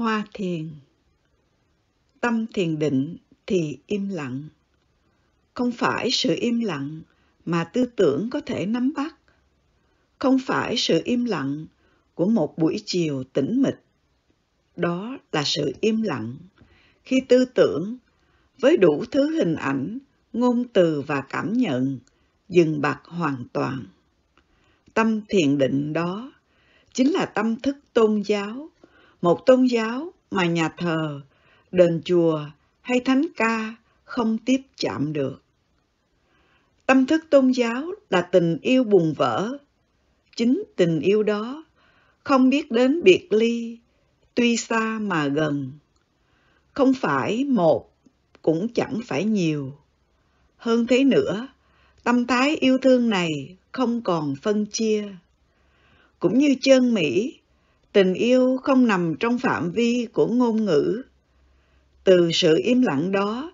hoa thiền tâm thiền định thì im lặng không phải sự im lặng mà tư tưởng có thể nắm bắt không phải sự im lặng của một buổi chiều tĩnh mịch đó là sự im lặng khi tư tưởng với đủ thứ hình ảnh ngôn từ và cảm nhận dừng bặt hoàn toàn tâm thiền định đó chính là tâm thức tôn giáo một tôn giáo mà nhà thờ, đền chùa hay thánh ca không tiếp chạm được. Tâm thức tôn giáo là tình yêu bùng vỡ. Chính tình yêu đó không biết đến biệt ly, tuy xa mà gần. Không phải một, cũng chẳng phải nhiều. Hơn thế nữa, tâm thái yêu thương này không còn phân chia. Cũng như chân Mỹ tình yêu không nằm trong phạm vi của ngôn ngữ từ sự im lặng đó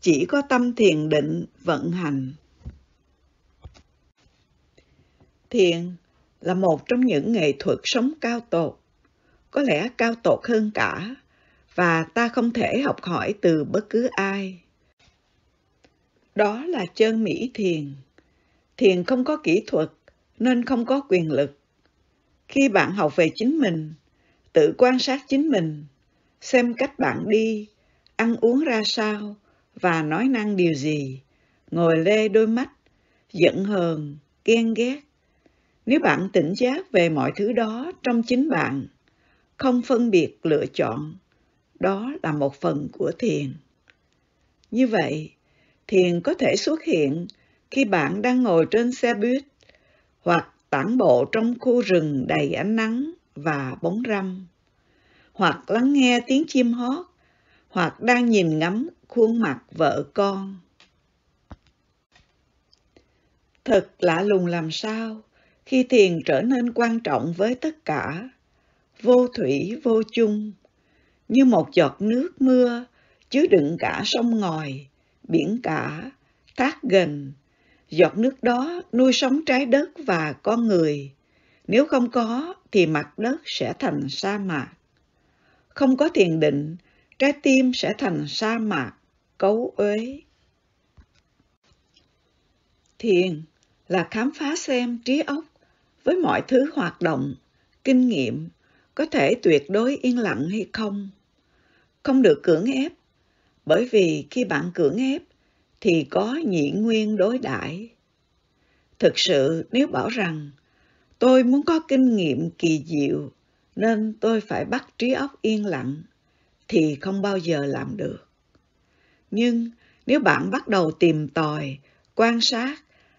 chỉ có tâm thiền định vận hành thiền là một trong những nghệ thuật sống cao tột có lẽ cao tột hơn cả và ta không thể học hỏi từ bất cứ ai đó là chân mỹ thiền thiền không có kỹ thuật nên không có quyền lực khi bạn học về chính mình tự quan sát chính mình xem cách bạn đi ăn uống ra sao và nói năng điều gì ngồi lê đôi mắt giận hờn ghen ghét nếu bạn tỉnh giác về mọi thứ đó trong chính bạn không phân biệt lựa chọn đó là một phần của thiền như vậy thiền có thể xuất hiện khi bạn đang ngồi trên xe buýt hoặc tản bộ trong khu rừng đầy ánh nắng và bóng râm, hoặc lắng nghe tiếng chim hót, hoặc đang nhìn ngắm khuôn mặt vợ con. Thật lạ lùng làm sao khi thiền trở nên quan trọng với tất cả, vô thủy vô chung, như một giọt nước mưa chứa đựng cả sông ngòi, biển cả, thác gần, Giọt nước đó nuôi sống trái đất và con người. Nếu không có thì mặt đất sẽ thành sa mạc. Không có thiền định, trái tim sẽ thành sa mạc, cấu uế. Thiền là khám phá xem trí óc với mọi thứ hoạt động, kinh nghiệm có thể tuyệt đối yên lặng hay không. Không được cưỡng ép, bởi vì khi bạn cưỡng ép thì có nhĩ nguyên đối đãi thực sự nếu bảo rằng tôi muốn có kinh nghiệm kỳ diệu nên tôi phải bắt trí óc yên lặng thì không bao giờ làm được nhưng nếu bạn bắt đầu tìm tòi quan sát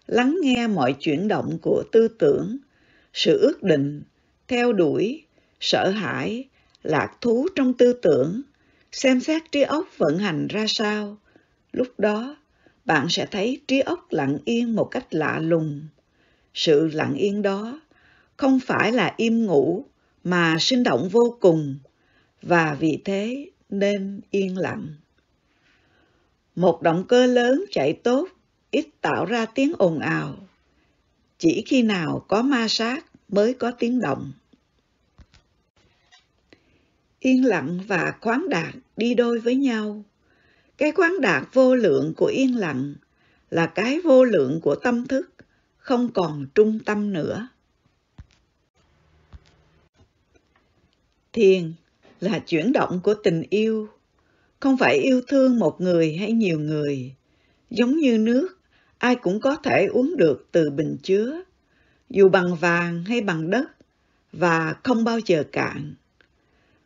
lắng nghe mọi chuyển động của tư tưởng sự ước định theo đuổi sợ hãi lạc thú trong tư tưởng xem xét trí óc vận hành ra sao lúc đó bạn sẽ thấy trí óc lặng yên một cách lạ lùng. Sự lặng yên đó không phải là im ngủ mà sinh động vô cùng và vì thế nên yên lặng. Một động cơ lớn chạy tốt ít tạo ra tiếng ồn ào. Chỉ khi nào có ma sát mới có tiếng động. Yên lặng và khoáng đạt đi đôi với nhau cái quán đạt vô lượng của yên lặng là cái vô lượng của tâm thức không còn trung tâm nữa thiền là chuyển động của tình yêu không phải yêu thương một người hay nhiều người giống như nước ai cũng có thể uống được từ bình chứa dù bằng vàng hay bằng đất và không bao giờ cạn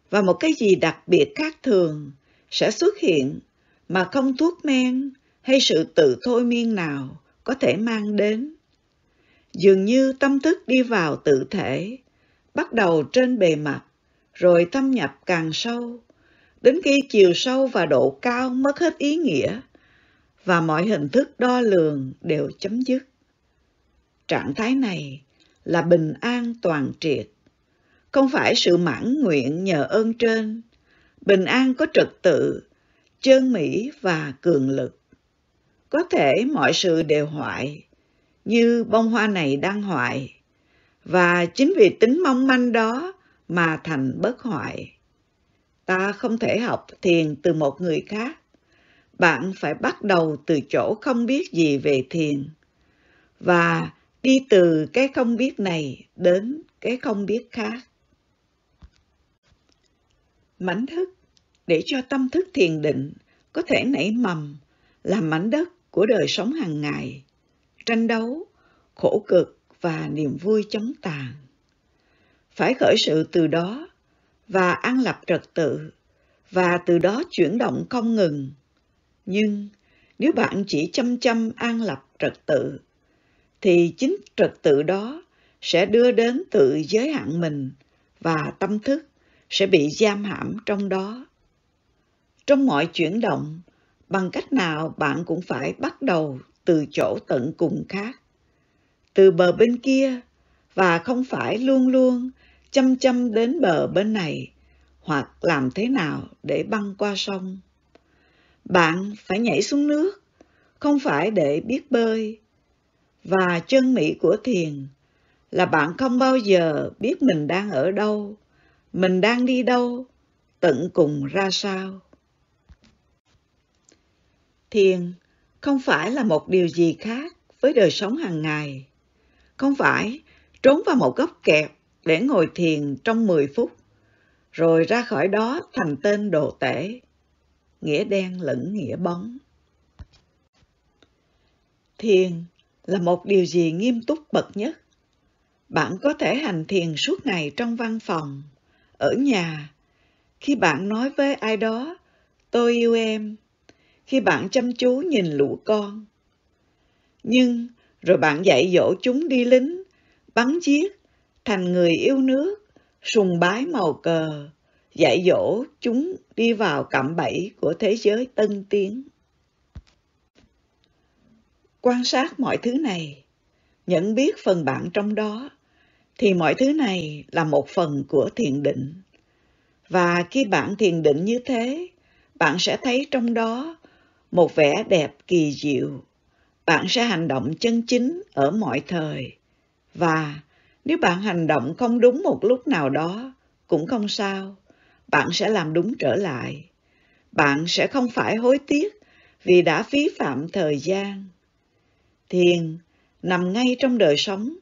và một cái gì đặc biệt khác thường sẽ xuất hiện mà không thuốc men hay sự tự thôi miên nào có thể mang đến. Dường như tâm thức đi vào tự thể, bắt đầu trên bề mặt, rồi thâm nhập càng sâu, đến khi chiều sâu và độ cao mất hết ý nghĩa và mọi hình thức đo lường đều chấm dứt. Trạng thái này là bình an toàn triệt, không phải sự mãn nguyện nhờ ơn trên, bình an có trật tự trơn mỹ và cường lực. Có thể mọi sự đều hoại, như bông hoa này đang hoại, và chính vì tính mong manh đó mà thành bất hoại. Ta không thể học thiền từ một người khác. Bạn phải bắt đầu từ chỗ không biết gì về thiền và đi từ cái không biết này đến cái không biết khác. Mảnh thức để cho tâm thức thiền định có thể nảy mầm, làm mảnh đất của đời sống hàng ngày, tranh đấu, khổ cực và niềm vui chống tàn. Phải khởi sự từ đó và an lập trật tự và từ đó chuyển động không ngừng. Nhưng nếu bạn chỉ chăm chăm an lập trật tự, thì chính trật tự đó sẽ đưa đến tự giới hạn mình và tâm thức sẽ bị giam hãm trong đó trong mọi chuyển động, bằng cách nào bạn cũng phải bắt đầu từ chỗ tận cùng khác. Từ bờ bên kia và không phải luôn luôn chăm chăm đến bờ bên này hoặc làm thế nào để băng qua sông. Bạn phải nhảy xuống nước, không phải để biết bơi. Và chân mỹ của thiền là bạn không bao giờ biết mình đang ở đâu, mình đang đi đâu, tận cùng ra sao thiền không phải là một điều gì khác với đời sống hàng ngày không phải trốn vào một góc kẹp để ngồi thiền trong 10 phút rồi ra khỏi đó thành tên đồ tể nghĩa đen lẫn nghĩa bóng thiền là một điều gì nghiêm túc bậc nhất bạn có thể hành thiền suốt ngày trong văn phòng ở nhà khi bạn nói với ai đó tôi yêu em khi bạn chăm chú nhìn lũ con. Nhưng rồi bạn dạy dỗ chúng đi lính, bắn giết, thành người yêu nước, sùng bái màu cờ, dạy dỗ chúng đi vào cạm bẫy của thế giới tân tiến. Quan sát mọi thứ này, nhận biết phần bạn trong đó, thì mọi thứ này là một phần của thiền định. Và khi bạn thiền định như thế, bạn sẽ thấy trong đó một vẻ đẹp kỳ diệu. Bạn sẽ hành động chân chính ở mọi thời. Và nếu bạn hành động không đúng một lúc nào đó, cũng không sao, bạn sẽ làm đúng trở lại. Bạn sẽ không phải hối tiếc vì đã phí phạm thời gian. Thiền nằm ngay trong đời sống,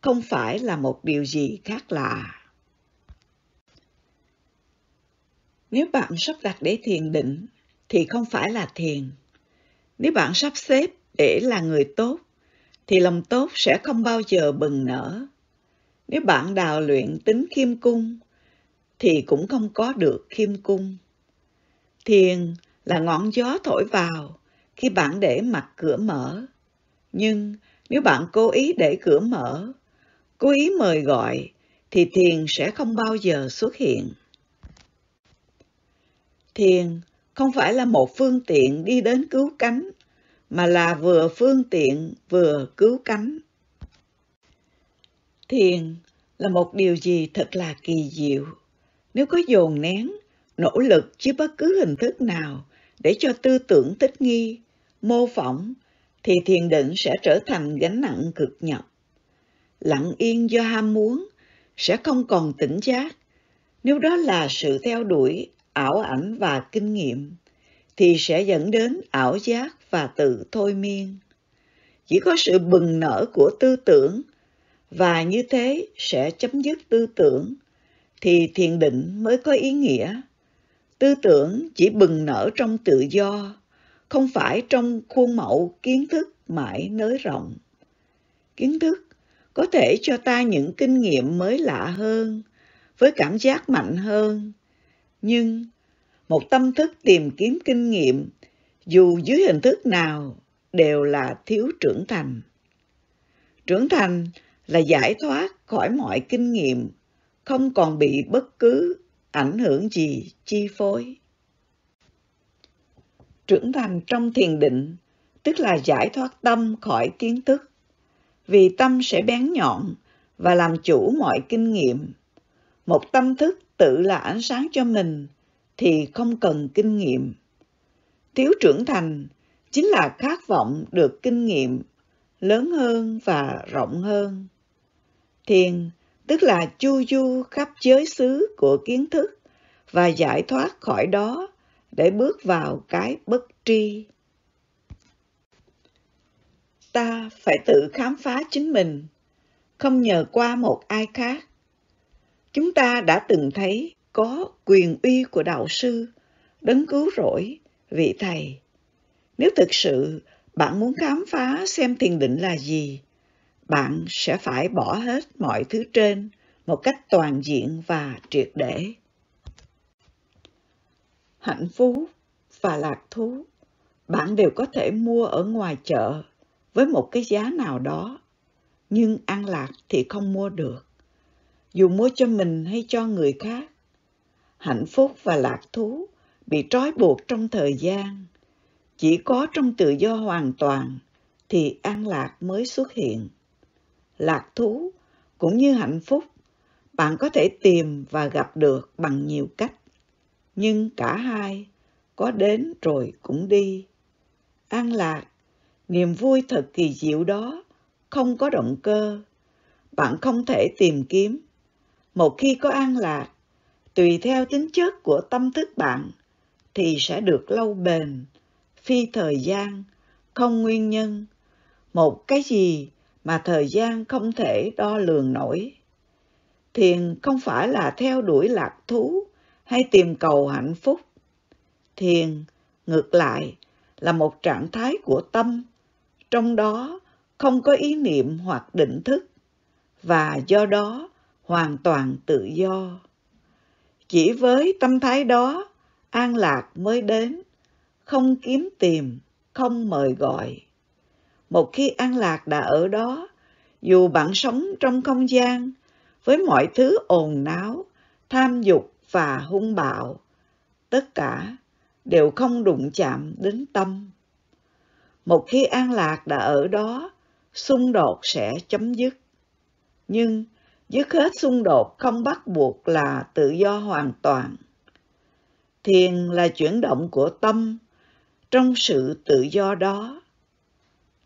không phải là một điều gì khác lạ. Nếu bạn sắp đặt để thiền định, thì không phải là thiền. Nếu bạn sắp xếp để là người tốt, thì lòng tốt sẽ không bao giờ bừng nở. Nếu bạn đào luyện tính khiêm cung, thì cũng không có được khiêm cung. Thiền là ngọn gió thổi vào khi bạn để mặt cửa mở. Nhưng nếu bạn cố ý để cửa mở, cố ý mời gọi, thì thiền sẽ không bao giờ xuất hiện. Thiền không phải là một phương tiện đi đến cứu cánh, mà là vừa phương tiện vừa cứu cánh. Thiền là một điều gì thật là kỳ diệu. Nếu có dồn nén, nỗ lực chứ bất cứ hình thức nào để cho tư tưởng thích nghi, mô phỏng, thì thiền định sẽ trở thành gánh nặng cực nhọc. Lặng yên do ham muốn sẽ không còn tỉnh giác. Nếu đó là sự theo đuổi ảo ảnh và kinh nghiệm thì sẽ dẫn đến ảo giác và tự thôi miên. Chỉ có sự bừng nở của tư tưởng và như thế sẽ chấm dứt tư tưởng thì thiền định mới có ý nghĩa. Tư tưởng chỉ bừng nở trong tự do, không phải trong khuôn mẫu kiến thức mãi nới rộng. Kiến thức có thể cho ta những kinh nghiệm mới lạ hơn, với cảm giác mạnh hơn, nhưng một tâm thức tìm kiếm kinh nghiệm dù dưới hình thức nào đều là thiếu trưởng thành trưởng thành là giải thoát khỏi mọi kinh nghiệm không còn bị bất cứ ảnh hưởng gì chi phối trưởng thành trong thiền định tức là giải thoát tâm khỏi kiến thức vì tâm sẽ bén nhọn và làm chủ mọi kinh nghiệm một tâm thức tự là ánh sáng cho mình thì không cần kinh nghiệm thiếu trưởng thành chính là khát vọng được kinh nghiệm lớn hơn và rộng hơn thiền tức là chu du khắp giới xứ của kiến thức và giải thoát khỏi đó để bước vào cái bất tri ta phải tự khám phá chính mình không nhờ qua một ai khác Chúng ta đã từng thấy có quyền uy của đạo sư, đấng cứu rỗi, vị thầy. Nếu thực sự bạn muốn khám phá xem thiền định là gì, bạn sẽ phải bỏ hết mọi thứ trên một cách toàn diện và triệt để. Hạnh phúc và lạc thú, bạn đều có thể mua ở ngoài chợ với một cái giá nào đó, nhưng an lạc thì không mua được dù mua cho mình hay cho người khác hạnh phúc và lạc thú bị trói buộc trong thời gian chỉ có trong tự do hoàn toàn thì an lạc mới xuất hiện lạc thú cũng như hạnh phúc bạn có thể tìm và gặp được bằng nhiều cách nhưng cả hai có đến rồi cũng đi an lạc niềm vui thật kỳ diệu đó không có động cơ bạn không thể tìm kiếm một khi có an lạc tùy theo tính chất của tâm thức bạn thì sẽ được lâu bền phi thời gian không nguyên nhân một cái gì mà thời gian không thể đo lường nổi thiền không phải là theo đuổi lạc thú hay tìm cầu hạnh phúc thiền ngược lại là một trạng thái của tâm trong đó không có ý niệm hoặc định thức và do đó hoàn toàn tự do chỉ với tâm thái đó an lạc mới đến không kiếm tìm không mời gọi một khi an lạc đã ở đó dù bạn sống trong không gian với mọi thứ ồn náo tham dục và hung bạo tất cả đều không đụng chạm đến tâm một khi an lạc đã ở đó xung đột sẽ chấm dứt nhưng dứt hết xung đột không bắt buộc là tự do hoàn toàn. Thiền là chuyển động của tâm trong sự tự do đó.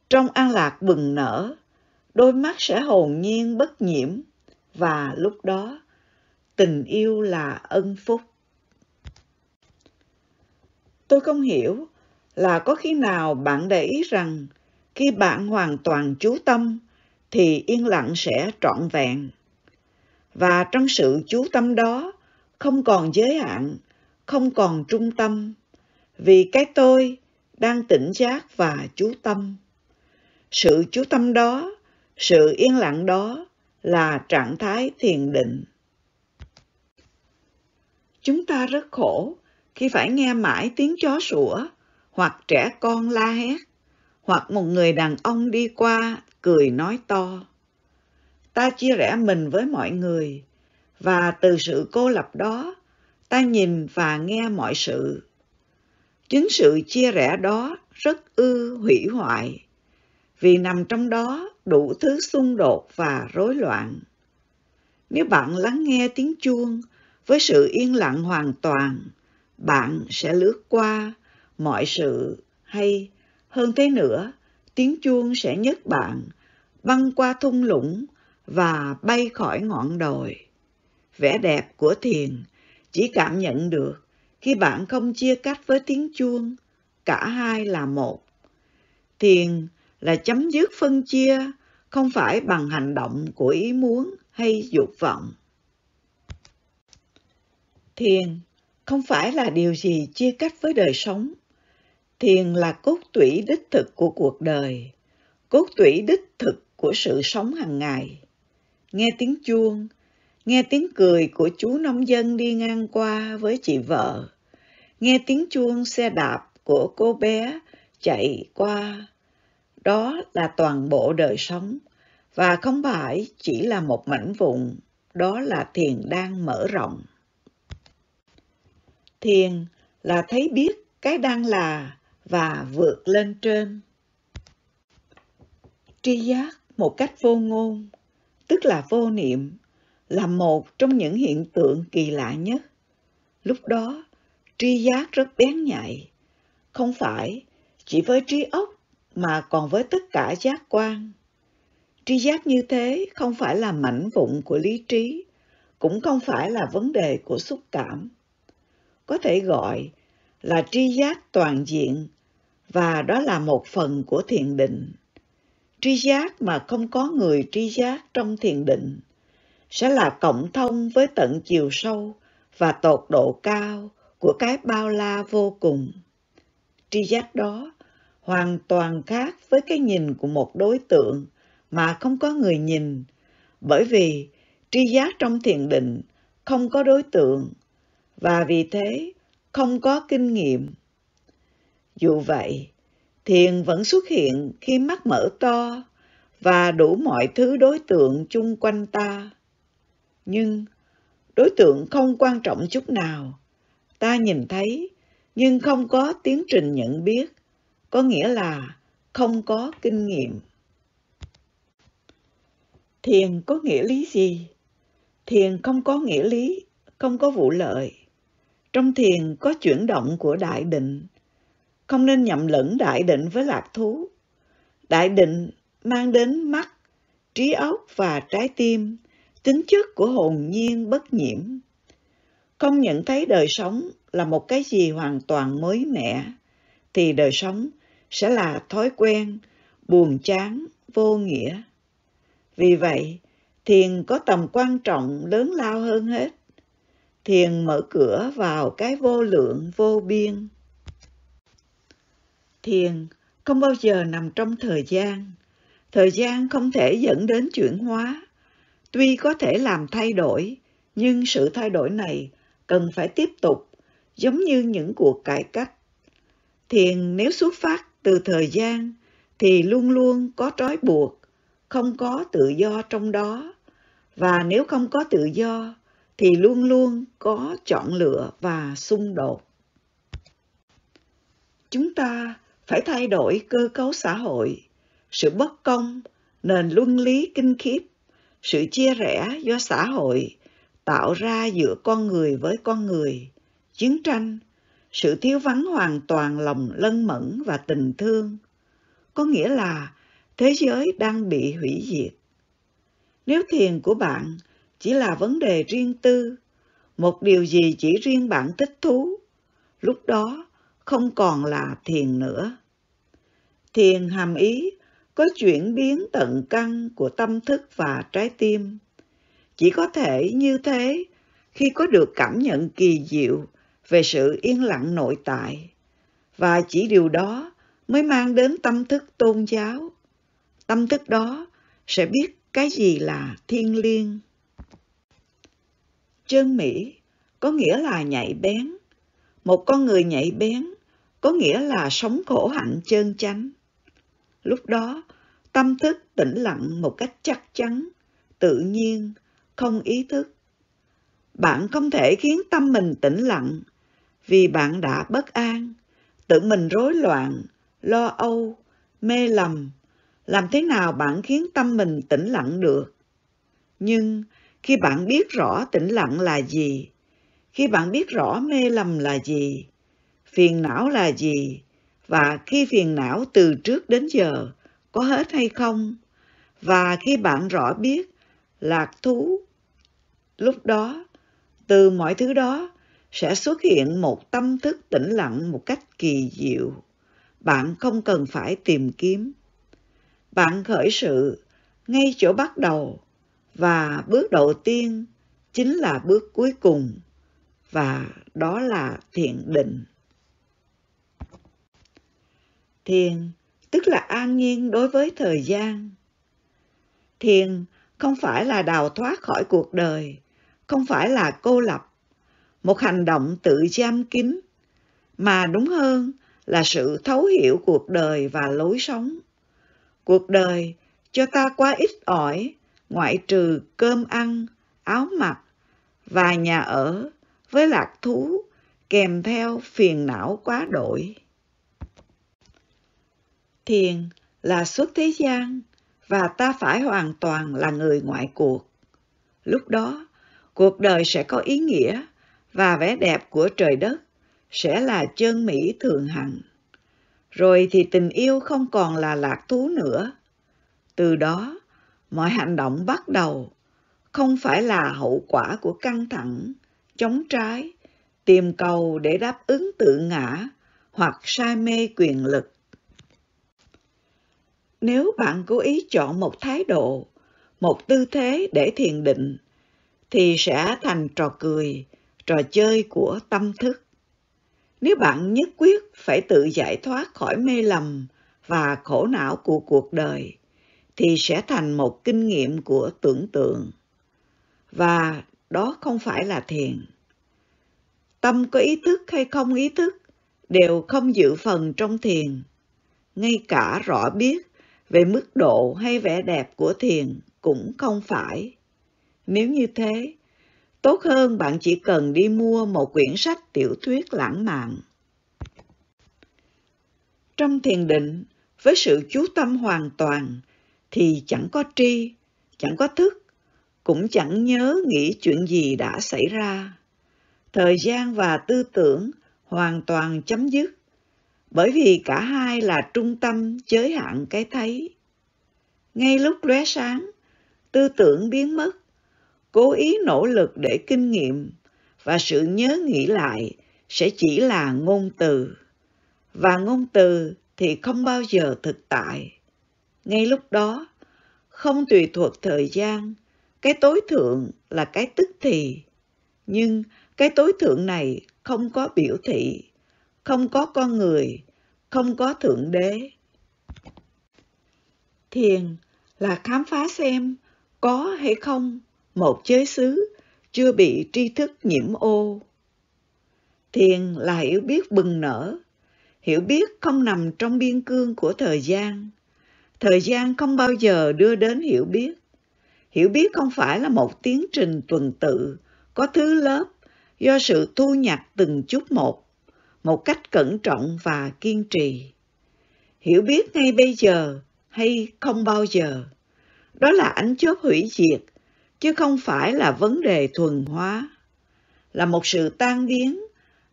Trong an lạc bừng nở, đôi mắt sẽ hồn nhiên bất nhiễm và lúc đó tình yêu là ân phúc. Tôi không hiểu là có khi nào bạn để ý rằng khi bạn hoàn toàn chú tâm thì yên lặng sẽ trọn vẹn và trong sự chú tâm đó không còn giới hạn không còn trung tâm vì cái tôi đang tỉnh giác và chú tâm sự chú tâm đó sự yên lặng đó là trạng thái thiền định chúng ta rất khổ khi phải nghe mãi tiếng chó sủa hoặc trẻ con la hét hoặc một người đàn ông đi qua cười nói to ta chia rẽ mình với mọi người và từ sự cô lập đó ta nhìn và nghe mọi sự chính sự chia rẽ đó rất ư hủy hoại vì nằm trong đó đủ thứ xung đột và rối loạn nếu bạn lắng nghe tiếng chuông với sự yên lặng hoàn toàn bạn sẽ lướt qua mọi sự hay hơn thế nữa tiếng chuông sẽ nhấc bạn băng qua thung lũng và bay khỏi ngọn đồi. Vẻ đẹp của thiền chỉ cảm nhận được khi bạn không chia cách với tiếng chuông, cả hai là một. Thiền là chấm dứt phân chia, không phải bằng hành động của ý muốn hay dục vọng. Thiền không phải là điều gì chia cách với đời sống. Thiền là cốt tủy đích thực của cuộc đời, cốt tủy đích thực của sự sống hàng ngày nghe tiếng chuông, nghe tiếng cười của chú nông dân đi ngang qua với chị vợ, nghe tiếng chuông xe đạp của cô bé chạy qua. Đó là toàn bộ đời sống, và không phải chỉ là một mảnh vụn. đó là thiền đang mở rộng. Thiền là thấy biết cái đang là và vượt lên trên. Tri giác một cách vô ngôn tức là vô niệm, là một trong những hiện tượng kỳ lạ nhất. Lúc đó, tri giác rất bén nhạy, không phải chỉ với trí óc mà còn với tất cả giác quan. Tri giác như thế không phải là mảnh vụn của lý trí, cũng không phải là vấn đề của xúc cảm. Có thể gọi là tri giác toàn diện và đó là một phần của thiền định tri giác mà không có người tri giác trong thiền định sẽ là cộng thông với tận chiều sâu và tột độ cao của cái bao la vô cùng. Tri giác đó hoàn toàn khác với cái nhìn của một đối tượng mà không có người nhìn, bởi vì tri giác trong thiền định không có đối tượng và vì thế không có kinh nghiệm. Dù vậy, thiền vẫn xuất hiện khi mắt mở to và đủ mọi thứ đối tượng chung quanh ta. Nhưng đối tượng không quan trọng chút nào. Ta nhìn thấy nhưng không có tiến trình nhận biết, có nghĩa là không có kinh nghiệm. Thiền có nghĩa lý gì? Thiền không có nghĩa lý, không có vụ lợi. Trong thiền có chuyển động của đại định, không nên nhầm lẫn đại định với lạc thú. Đại định mang đến mắt, trí óc và trái tim, tính chất của hồn nhiên bất nhiễm. Không nhận thấy đời sống là một cái gì hoàn toàn mới mẻ, thì đời sống sẽ là thói quen, buồn chán, vô nghĩa. Vì vậy, thiền có tầm quan trọng lớn lao hơn hết. Thiền mở cửa vào cái vô lượng vô biên thiền không bao giờ nằm trong thời gian thời gian không thể dẫn đến chuyển hóa tuy có thể làm thay đổi nhưng sự thay đổi này cần phải tiếp tục giống như những cuộc cải cách thiền nếu xuất phát từ thời gian thì luôn luôn có trói buộc không có tự do trong đó và nếu không có tự do thì luôn luôn có chọn lựa và xung đột chúng ta phải thay đổi cơ cấu xã hội, sự bất công, nền luân lý kinh khiếp, sự chia rẽ do xã hội tạo ra giữa con người với con người, chiến tranh, sự thiếu vắng hoàn toàn lòng lân mẫn và tình thương, có nghĩa là thế giới đang bị hủy diệt. Nếu thiền của bạn chỉ là vấn đề riêng tư, một điều gì chỉ riêng bạn thích thú, lúc đó không còn là thiền nữa. Thiền hàm ý có chuyển biến tận căn của tâm thức và trái tim. Chỉ có thể như thế khi có được cảm nhận kỳ diệu về sự yên lặng nội tại. Và chỉ điều đó mới mang đến tâm thức tôn giáo. Tâm thức đó sẽ biết cái gì là thiên liêng. Trơn Mỹ có nghĩa là nhạy bén. Một con người nhạy bén có nghĩa là sống khổ hạnh chơn chánh. Lúc đó, tâm thức tĩnh lặng một cách chắc chắn, tự nhiên, không ý thức. Bạn không thể khiến tâm mình tĩnh lặng vì bạn đã bất an, tự mình rối loạn, lo âu, mê lầm. Làm thế nào bạn khiến tâm mình tĩnh lặng được? Nhưng khi bạn biết rõ tĩnh lặng là gì, khi bạn biết rõ mê lầm là gì, phiền não là gì và khi phiền não từ trước đến giờ có hết hay không và khi bạn rõ biết lạc thú lúc đó từ mọi thứ đó sẽ xuất hiện một tâm thức tĩnh lặng một cách kỳ diệu bạn không cần phải tìm kiếm bạn khởi sự ngay chỗ bắt đầu và bước đầu tiên chính là bước cuối cùng và đó là thiện định thiền tức là an nhiên đối với thời gian thiền không phải là đào thoát khỏi cuộc đời không phải là cô lập một hành động tự giam kín mà đúng hơn là sự thấu hiểu cuộc đời và lối sống cuộc đời cho ta quá ít ỏi ngoại trừ cơm ăn áo mặc và nhà ở với lạc thú kèm theo phiền não quá đổi thiền là xuất thế gian và ta phải hoàn toàn là người ngoại cuộc lúc đó cuộc đời sẽ có ý nghĩa và vẻ đẹp của trời đất sẽ là chân mỹ thường hằng rồi thì tình yêu không còn là lạc thú nữa từ đó mọi hành động bắt đầu không phải là hậu quả của căng thẳng chống trái tìm cầu để đáp ứng tự ngã hoặc say mê quyền lực nếu bạn cố ý chọn một thái độ một tư thế để thiền định thì sẽ thành trò cười trò chơi của tâm thức nếu bạn nhất quyết phải tự giải thoát khỏi mê lầm và khổ não của cuộc đời thì sẽ thành một kinh nghiệm của tưởng tượng và đó không phải là thiền tâm có ý thức hay không ý thức đều không dự phần trong thiền ngay cả rõ biết về mức độ hay vẻ đẹp của thiền cũng không phải. Nếu như thế, tốt hơn bạn chỉ cần đi mua một quyển sách tiểu thuyết lãng mạn. Trong thiền định, với sự chú tâm hoàn toàn, thì chẳng có tri, chẳng có thức, cũng chẳng nhớ nghĩ chuyện gì đã xảy ra. Thời gian và tư tưởng hoàn toàn chấm dứt bởi vì cả hai là trung tâm giới hạn cái thấy. Ngay lúc lóe sáng, tư tưởng biến mất, cố ý nỗ lực để kinh nghiệm và sự nhớ nghĩ lại sẽ chỉ là ngôn từ, và ngôn từ thì không bao giờ thực tại. Ngay lúc đó, không tùy thuộc thời gian, cái tối thượng là cái tức thì, nhưng cái tối thượng này không có biểu thị không có con người, không có Thượng Đế. Thiền là khám phá xem có hay không một chế xứ chưa bị tri thức nhiễm ô. Thiền là hiểu biết bừng nở, hiểu biết không nằm trong biên cương của thời gian. Thời gian không bao giờ đưa đến hiểu biết. Hiểu biết không phải là một tiến trình tuần tự, có thứ lớp do sự thu nhặt từng chút một một cách cẩn trọng và kiên trì hiểu biết ngay bây giờ hay không bao giờ đó là ánh chớp hủy diệt chứ không phải là vấn đề thuần hóa là một sự tan biến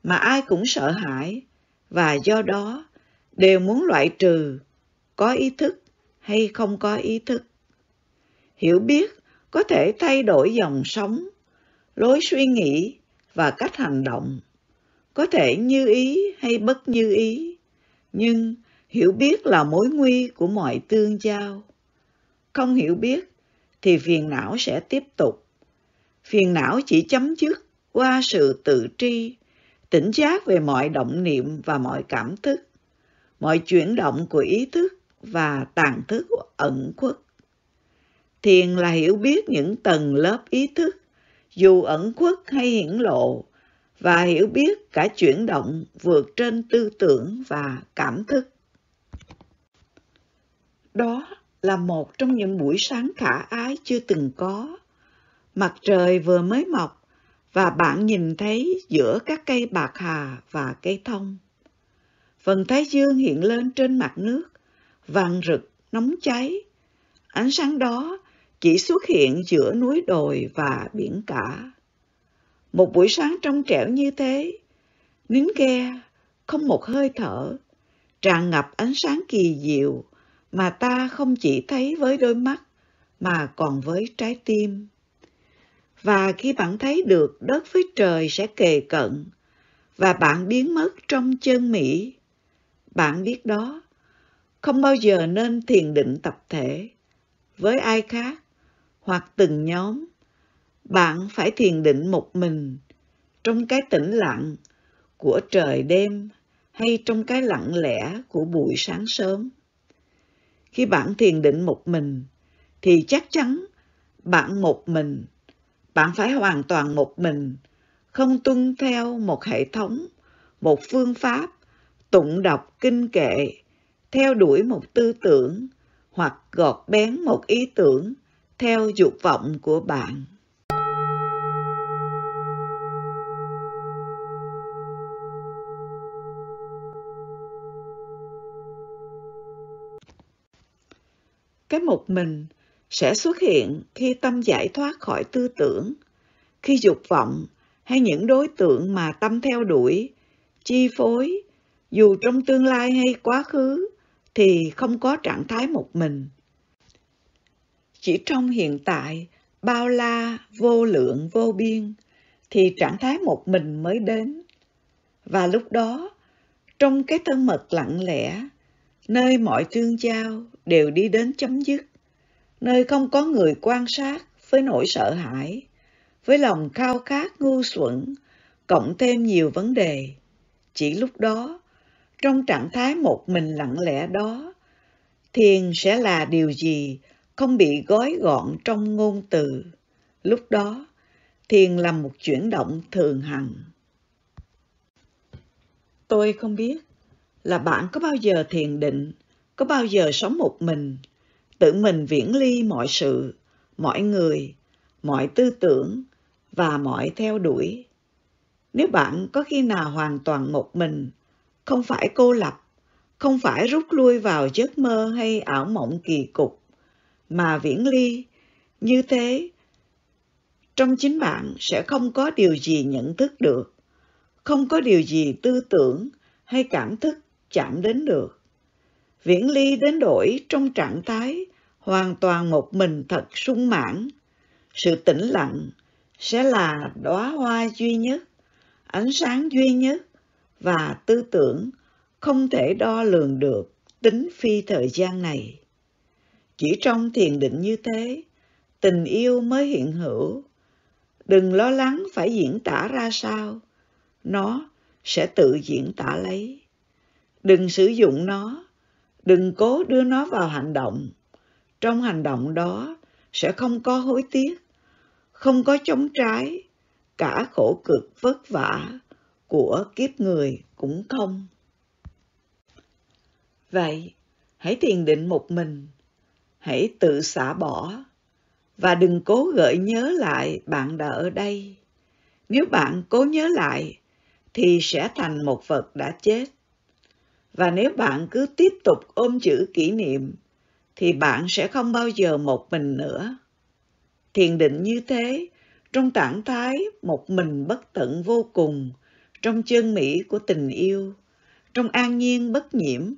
mà ai cũng sợ hãi và do đó đều muốn loại trừ có ý thức hay không có ý thức hiểu biết có thể thay đổi dòng sống lối suy nghĩ và cách hành động có thể như ý hay bất như ý nhưng hiểu biết là mối nguy của mọi tương giao không hiểu biết thì phiền não sẽ tiếp tục phiền não chỉ chấm dứt qua sự tự tri tỉnh giác về mọi động niệm và mọi cảm thức mọi chuyển động của ý thức và tàn thức ẩn khuất thiền là hiểu biết những tầng lớp ý thức dù ẩn khuất hay hiển lộ và hiểu biết cả chuyển động vượt trên tư tưởng và cảm thức. Đó là một trong những buổi sáng khả ái chưa từng có. Mặt trời vừa mới mọc và bạn nhìn thấy giữa các cây bạc hà và cây thông. Phần thái dương hiện lên trên mặt nước, vàng rực, nóng cháy. Ánh sáng đó chỉ xuất hiện giữa núi đồi và biển cả. Một buổi sáng trong trẻo như thế, nín ghe, không một hơi thở, tràn ngập ánh sáng kỳ diệu mà ta không chỉ thấy với đôi mắt mà còn với trái tim. Và khi bạn thấy được đất với trời sẽ kề cận và bạn biến mất trong chân mỹ, bạn biết đó, không bao giờ nên thiền định tập thể với ai khác hoặc từng nhóm bạn phải thiền định một mình trong cái tĩnh lặng của trời đêm hay trong cái lặng lẽ của buổi sáng sớm khi bạn thiền định một mình thì chắc chắn bạn một mình bạn phải hoàn toàn một mình không tuân theo một hệ thống một phương pháp tụng đọc kinh kệ theo đuổi một tư tưởng hoặc gọt bén một ý tưởng theo dục vọng của bạn cái một mình sẽ xuất hiện khi tâm giải thoát khỏi tư tưởng khi dục vọng hay những đối tượng mà tâm theo đuổi chi phối dù trong tương lai hay quá khứ thì không có trạng thái một mình chỉ trong hiện tại bao la vô lượng vô biên thì trạng thái một mình mới đến và lúc đó trong cái thân mật lặng lẽ nơi mọi tương giao đều đi đến chấm dứt, nơi không có người quan sát với nỗi sợ hãi, với lòng khao khát ngu xuẩn, cộng thêm nhiều vấn đề. Chỉ lúc đó, trong trạng thái một mình lặng lẽ đó, thiền sẽ là điều gì không bị gói gọn trong ngôn từ. Lúc đó, thiền là một chuyển động thường hằng. Tôi không biết là bạn có bao giờ thiền định, có bao giờ sống một mình, tự mình viễn ly mọi sự, mọi người, mọi tư tưởng và mọi theo đuổi. Nếu bạn có khi nào hoàn toàn một mình, không phải cô lập, không phải rút lui vào giấc mơ hay ảo mộng kỳ cục, mà viễn ly, như thế, trong chính bạn sẽ không có điều gì nhận thức được, không có điều gì tư tưởng hay cảm thức chạm đến được. Viễn Ly đến đổi trong trạng thái hoàn toàn một mình thật sung mãn. Sự tĩnh lặng sẽ là đóa hoa duy nhất, ánh sáng duy nhất và tư tưởng không thể đo lường được tính phi thời gian này. Chỉ trong thiền định như thế, tình yêu mới hiện hữu. Đừng lo lắng phải diễn tả ra sao, nó sẽ tự diễn tả lấy đừng sử dụng nó đừng cố đưa nó vào hành động trong hành động đó sẽ không có hối tiếc không có chống trái cả khổ cực vất vả của kiếp người cũng không vậy hãy thiền định một mình hãy tự xả bỏ và đừng cố gợi nhớ lại bạn đã ở đây nếu bạn cố nhớ lại thì sẽ thành một vật đã chết và nếu bạn cứ tiếp tục ôm chữ kỷ niệm thì bạn sẽ không bao giờ một mình nữa thiền định như thế trong trạng thái một mình bất tận vô cùng trong chân mỹ của tình yêu trong an nhiên bất nhiễm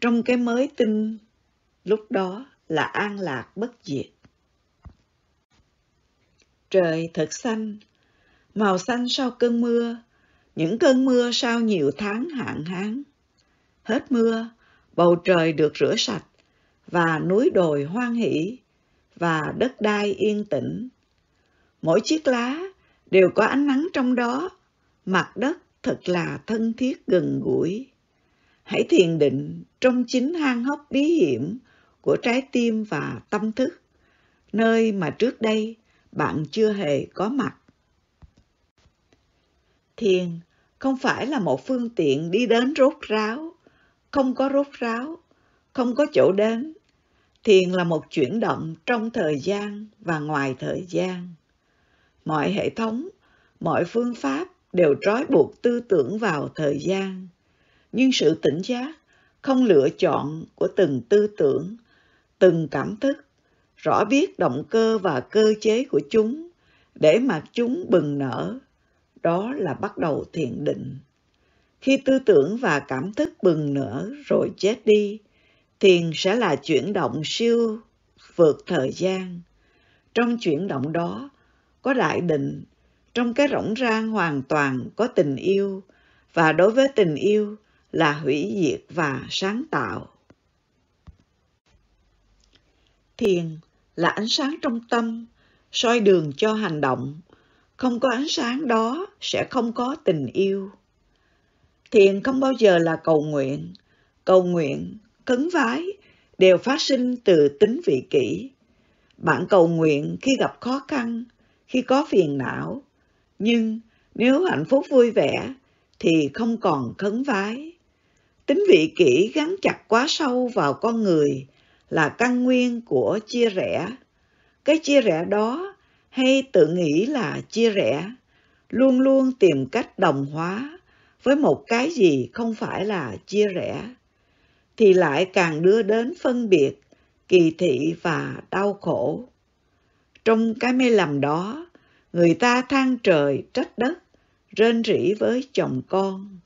trong cái mới tinh lúc đó là an lạc bất diệt trời thật xanh màu xanh sau cơn mưa những cơn mưa sau nhiều tháng hạn hán hết mưa, bầu trời được rửa sạch, và núi đồi hoan hỷ, và đất đai yên tĩnh. Mỗi chiếc lá đều có ánh nắng trong đó, mặt đất thật là thân thiết gần gũi. Hãy thiền định trong chính hang hốc bí hiểm của trái tim và tâm thức, nơi mà trước đây bạn chưa hề có mặt. Thiền không phải là một phương tiện đi đến rốt ráo không có rốt ráo, không có chỗ đến. Thiền là một chuyển động trong thời gian và ngoài thời gian. Mọi hệ thống, mọi phương pháp đều trói buộc tư tưởng vào thời gian. Nhưng sự tỉnh giác, không lựa chọn của từng tư tưởng, từng cảm thức, rõ biết động cơ và cơ chế của chúng để mà chúng bừng nở, đó là bắt đầu thiền định. Khi tư tưởng và cảm thức bừng nở rồi chết đi, thiền sẽ là chuyển động siêu vượt thời gian. Trong chuyển động đó có đại định, trong cái rỗng rang hoàn toàn có tình yêu và đối với tình yêu là hủy diệt và sáng tạo. Thiền là ánh sáng trong tâm, soi đường cho hành động. Không có ánh sáng đó sẽ không có tình yêu thiền không bao giờ là cầu nguyện cầu nguyện khấn vái đều phát sinh từ tính vị kỷ bạn cầu nguyện khi gặp khó khăn khi có phiền não nhưng nếu hạnh phúc vui vẻ thì không còn khấn vái tính vị kỷ gắn chặt quá sâu vào con người là căn nguyên của chia rẽ cái chia rẽ đó hay tự nghĩ là chia rẽ luôn luôn tìm cách đồng hóa với một cái gì không phải là chia rẽ thì lại càng đưa đến phân biệt kỳ thị và đau khổ trong cái mê lầm đó người ta than trời trách đất rên rỉ với chồng con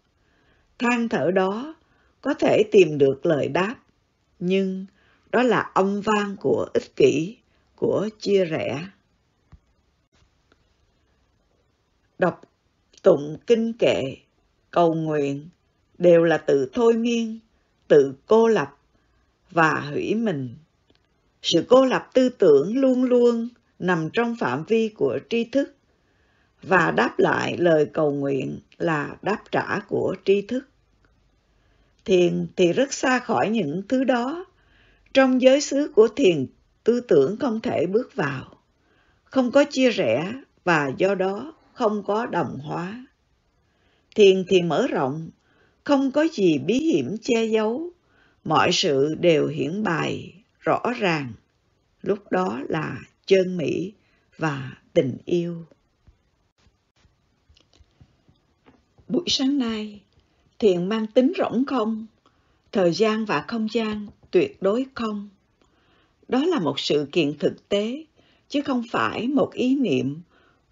than thở đó có thể tìm được lời đáp nhưng đó là âm vang của ích kỷ của chia rẽ đọc tụng kinh kệ cầu nguyện đều là tự thôi miên, tự cô lập và hủy mình. Sự cô lập tư tưởng luôn luôn nằm trong phạm vi của tri thức và đáp lại lời cầu nguyện là đáp trả của tri thức. Thiền thì rất xa khỏi những thứ đó. Trong giới xứ của thiền, tư tưởng không thể bước vào, không có chia rẽ và do đó không có đồng hóa thiền thì mở rộng, không có gì bí hiểm che giấu, mọi sự đều hiển bày rõ ràng. Lúc đó là chân mỹ và tình yêu. Buổi sáng nay, thiền mang tính rỗng không, thời gian và không gian tuyệt đối không. Đó là một sự kiện thực tế, chứ không phải một ý niệm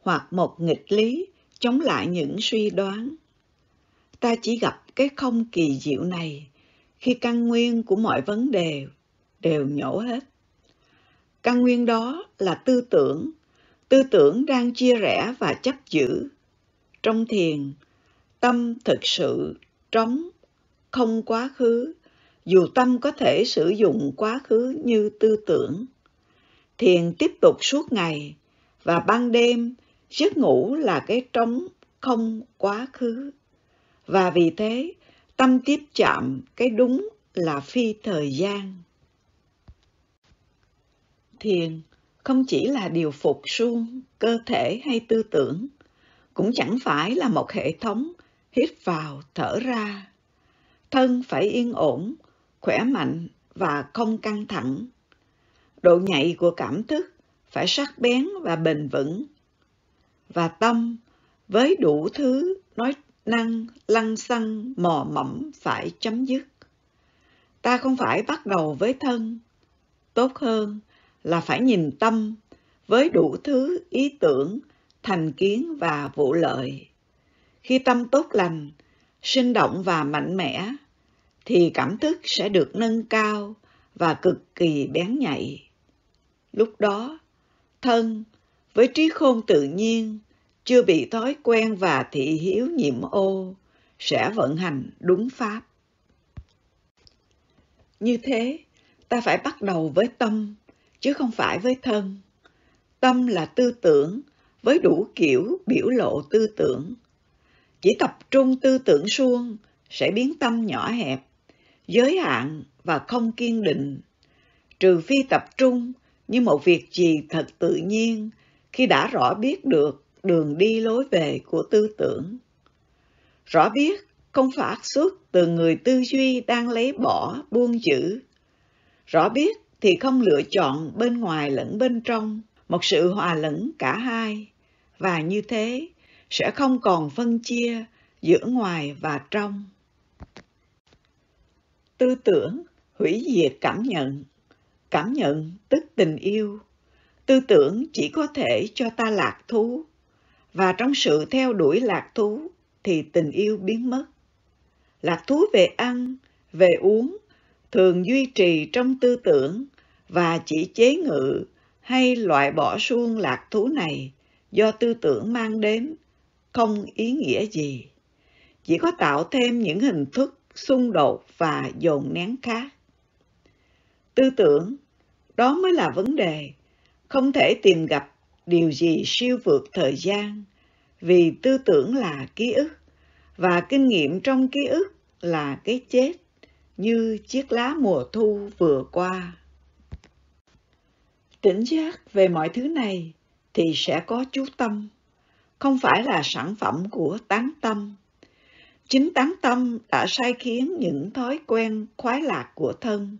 hoặc một nghịch lý chống lại những suy đoán ta chỉ gặp cái không kỳ diệu này khi căn nguyên của mọi vấn đề đều nhổ hết. Căn nguyên đó là tư tưởng, tư tưởng đang chia rẽ và chấp giữ. Trong thiền, tâm thực sự trống, không quá khứ, dù tâm có thể sử dụng quá khứ như tư tưởng. Thiền tiếp tục suốt ngày, và ban đêm giấc ngủ là cái trống không quá khứ và vì thế tâm tiếp chạm cái đúng là phi thời gian thiền không chỉ là điều phục suông cơ thể hay tư tưởng cũng chẳng phải là một hệ thống hít vào thở ra thân phải yên ổn khỏe mạnh và không căng thẳng độ nhạy của cảm thức phải sắc bén và bền vững và tâm với đủ thứ nói năng lăng xăng mò mẫm phải chấm dứt. Ta không phải bắt đầu với thân, tốt hơn là phải nhìn tâm với đủ thứ ý tưởng, thành kiến và vụ lợi. Khi tâm tốt lành, sinh động và mạnh mẽ, thì cảm thức sẽ được nâng cao và cực kỳ bén nhạy. Lúc đó, thân với trí khôn tự nhiên chưa bị thói quen và thị hiếu nhiễm ô, sẽ vận hành đúng pháp. Như thế, ta phải bắt đầu với tâm, chứ không phải với thân. Tâm là tư tưởng, với đủ kiểu biểu lộ tư tưởng. Chỉ tập trung tư tưởng suông sẽ biến tâm nhỏ hẹp, giới hạn và không kiên định. Trừ phi tập trung như một việc gì thật tự nhiên khi đã rõ biết được đường đi lối về của tư tưởng. Rõ biết không phải xuất từ người tư duy đang lấy bỏ, buông giữ. Rõ biết thì không lựa chọn bên ngoài lẫn bên trong, một sự hòa lẫn cả hai. Và như thế, sẽ không còn phân chia giữa ngoài và trong. Tư tưởng hủy diệt cảm nhận. Cảm nhận tức tình yêu. Tư tưởng chỉ có thể cho ta lạc thú, và trong sự theo đuổi lạc thú thì tình yêu biến mất lạc thú về ăn về uống thường duy trì trong tư tưởng và chỉ chế ngự hay loại bỏ suông lạc thú này do tư tưởng mang đến không ý nghĩa gì chỉ có tạo thêm những hình thức xung đột và dồn nén khác tư tưởng đó mới là vấn đề không thể tìm gặp điều gì siêu vượt thời gian vì tư tưởng là ký ức và kinh nghiệm trong ký ức là cái chết như chiếc lá mùa thu vừa qua tỉnh giác về mọi thứ này thì sẽ có chú tâm không phải là sản phẩm của tán tâm chính tán tâm đã sai khiến những thói quen khoái lạc của thân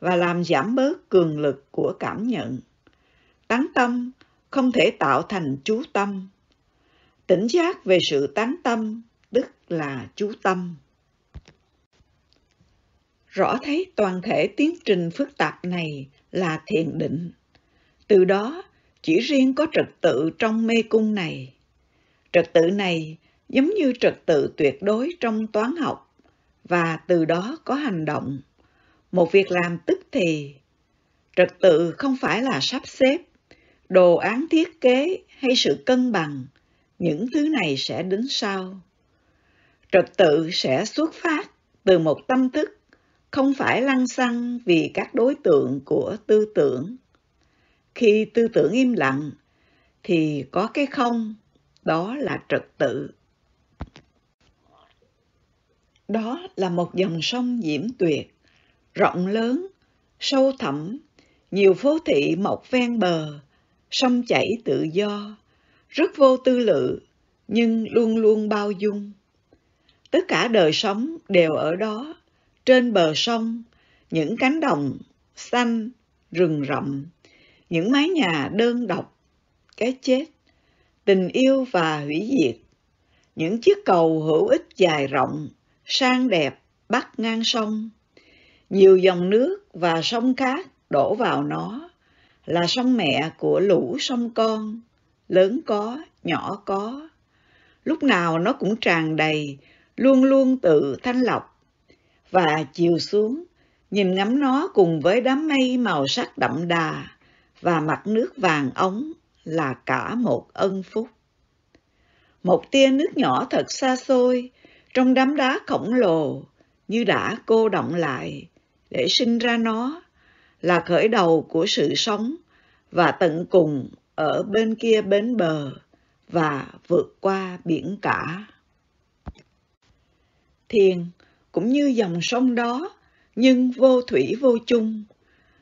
và làm giảm bớt cường lực của cảm nhận tán tâm không thể tạo thành chú tâm Tỉnh giác về sự tán tâm, tức là chú tâm. Rõ thấy toàn thể tiến trình phức tạp này là thiền định. Từ đó, chỉ riêng có trật tự trong mê cung này. Trật tự này giống như trật tự tuyệt đối trong toán học và từ đó có hành động. Một việc làm tức thì. Trật tự không phải là sắp xếp, đồ án thiết kế hay sự cân bằng – những thứ này sẽ đến sau. Trật tự sẽ xuất phát từ một tâm thức, không phải lăng xăng vì các đối tượng của tư tưởng. Khi tư tưởng im lặng, thì có cái không, đó là trật tự. Đó là một dòng sông diễm tuyệt, rộng lớn, sâu thẳm, nhiều phố thị mọc ven bờ, sông chảy tự do, rất vô tư lự nhưng luôn luôn bao dung tất cả đời sống đều ở đó trên bờ sông những cánh đồng xanh rừng rậm những mái nhà đơn độc cái chết tình yêu và hủy diệt những chiếc cầu hữu ích dài rộng sang đẹp bắc ngang sông nhiều dòng nước và sông khác đổ vào nó là sông mẹ của lũ sông con lớn có, nhỏ có. Lúc nào nó cũng tràn đầy, luôn luôn tự thanh lọc. Và chiều xuống, nhìn ngắm nó cùng với đám mây màu sắc đậm đà và mặt nước vàng ống là cả một ân phúc. Một tia nước nhỏ thật xa xôi, trong đám đá khổng lồ, như đã cô động lại, để sinh ra nó là khởi đầu của sự sống và tận cùng ở bên kia bến bờ và vượt qua biển cả. Thiền cũng như dòng sông đó, nhưng vô thủy vô chung,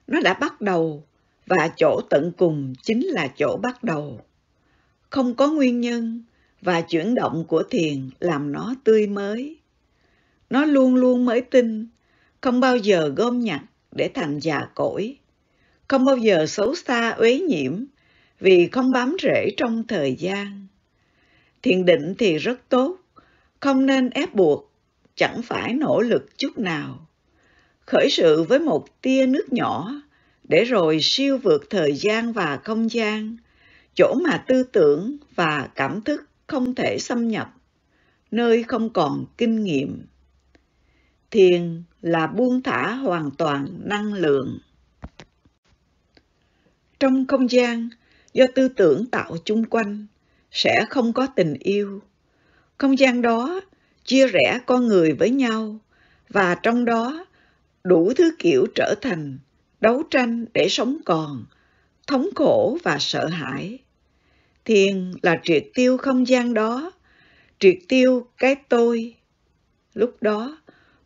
nó đã bắt đầu và chỗ tận cùng chính là chỗ bắt đầu. Không có nguyên nhân và chuyển động của thiền làm nó tươi mới. Nó luôn luôn mới tinh, không bao giờ gom nhặt để thành già cỗi, không bao giờ xấu xa uế nhiễm vì không bám rễ trong thời gian. Thiền định thì rất tốt, không nên ép buộc, chẳng phải nỗ lực chút nào. Khởi sự với một tia nước nhỏ, để rồi siêu vượt thời gian và không gian, chỗ mà tư tưởng và cảm thức không thể xâm nhập, nơi không còn kinh nghiệm. Thiền là buông thả hoàn toàn năng lượng. Trong không gian, do tư tưởng tạo chung quanh sẽ không có tình yêu không gian đó chia rẽ con người với nhau và trong đó đủ thứ kiểu trở thành đấu tranh để sống còn thống khổ và sợ hãi thiền là triệt tiêu không gian đó triệt tiêu cái tôi lúc đó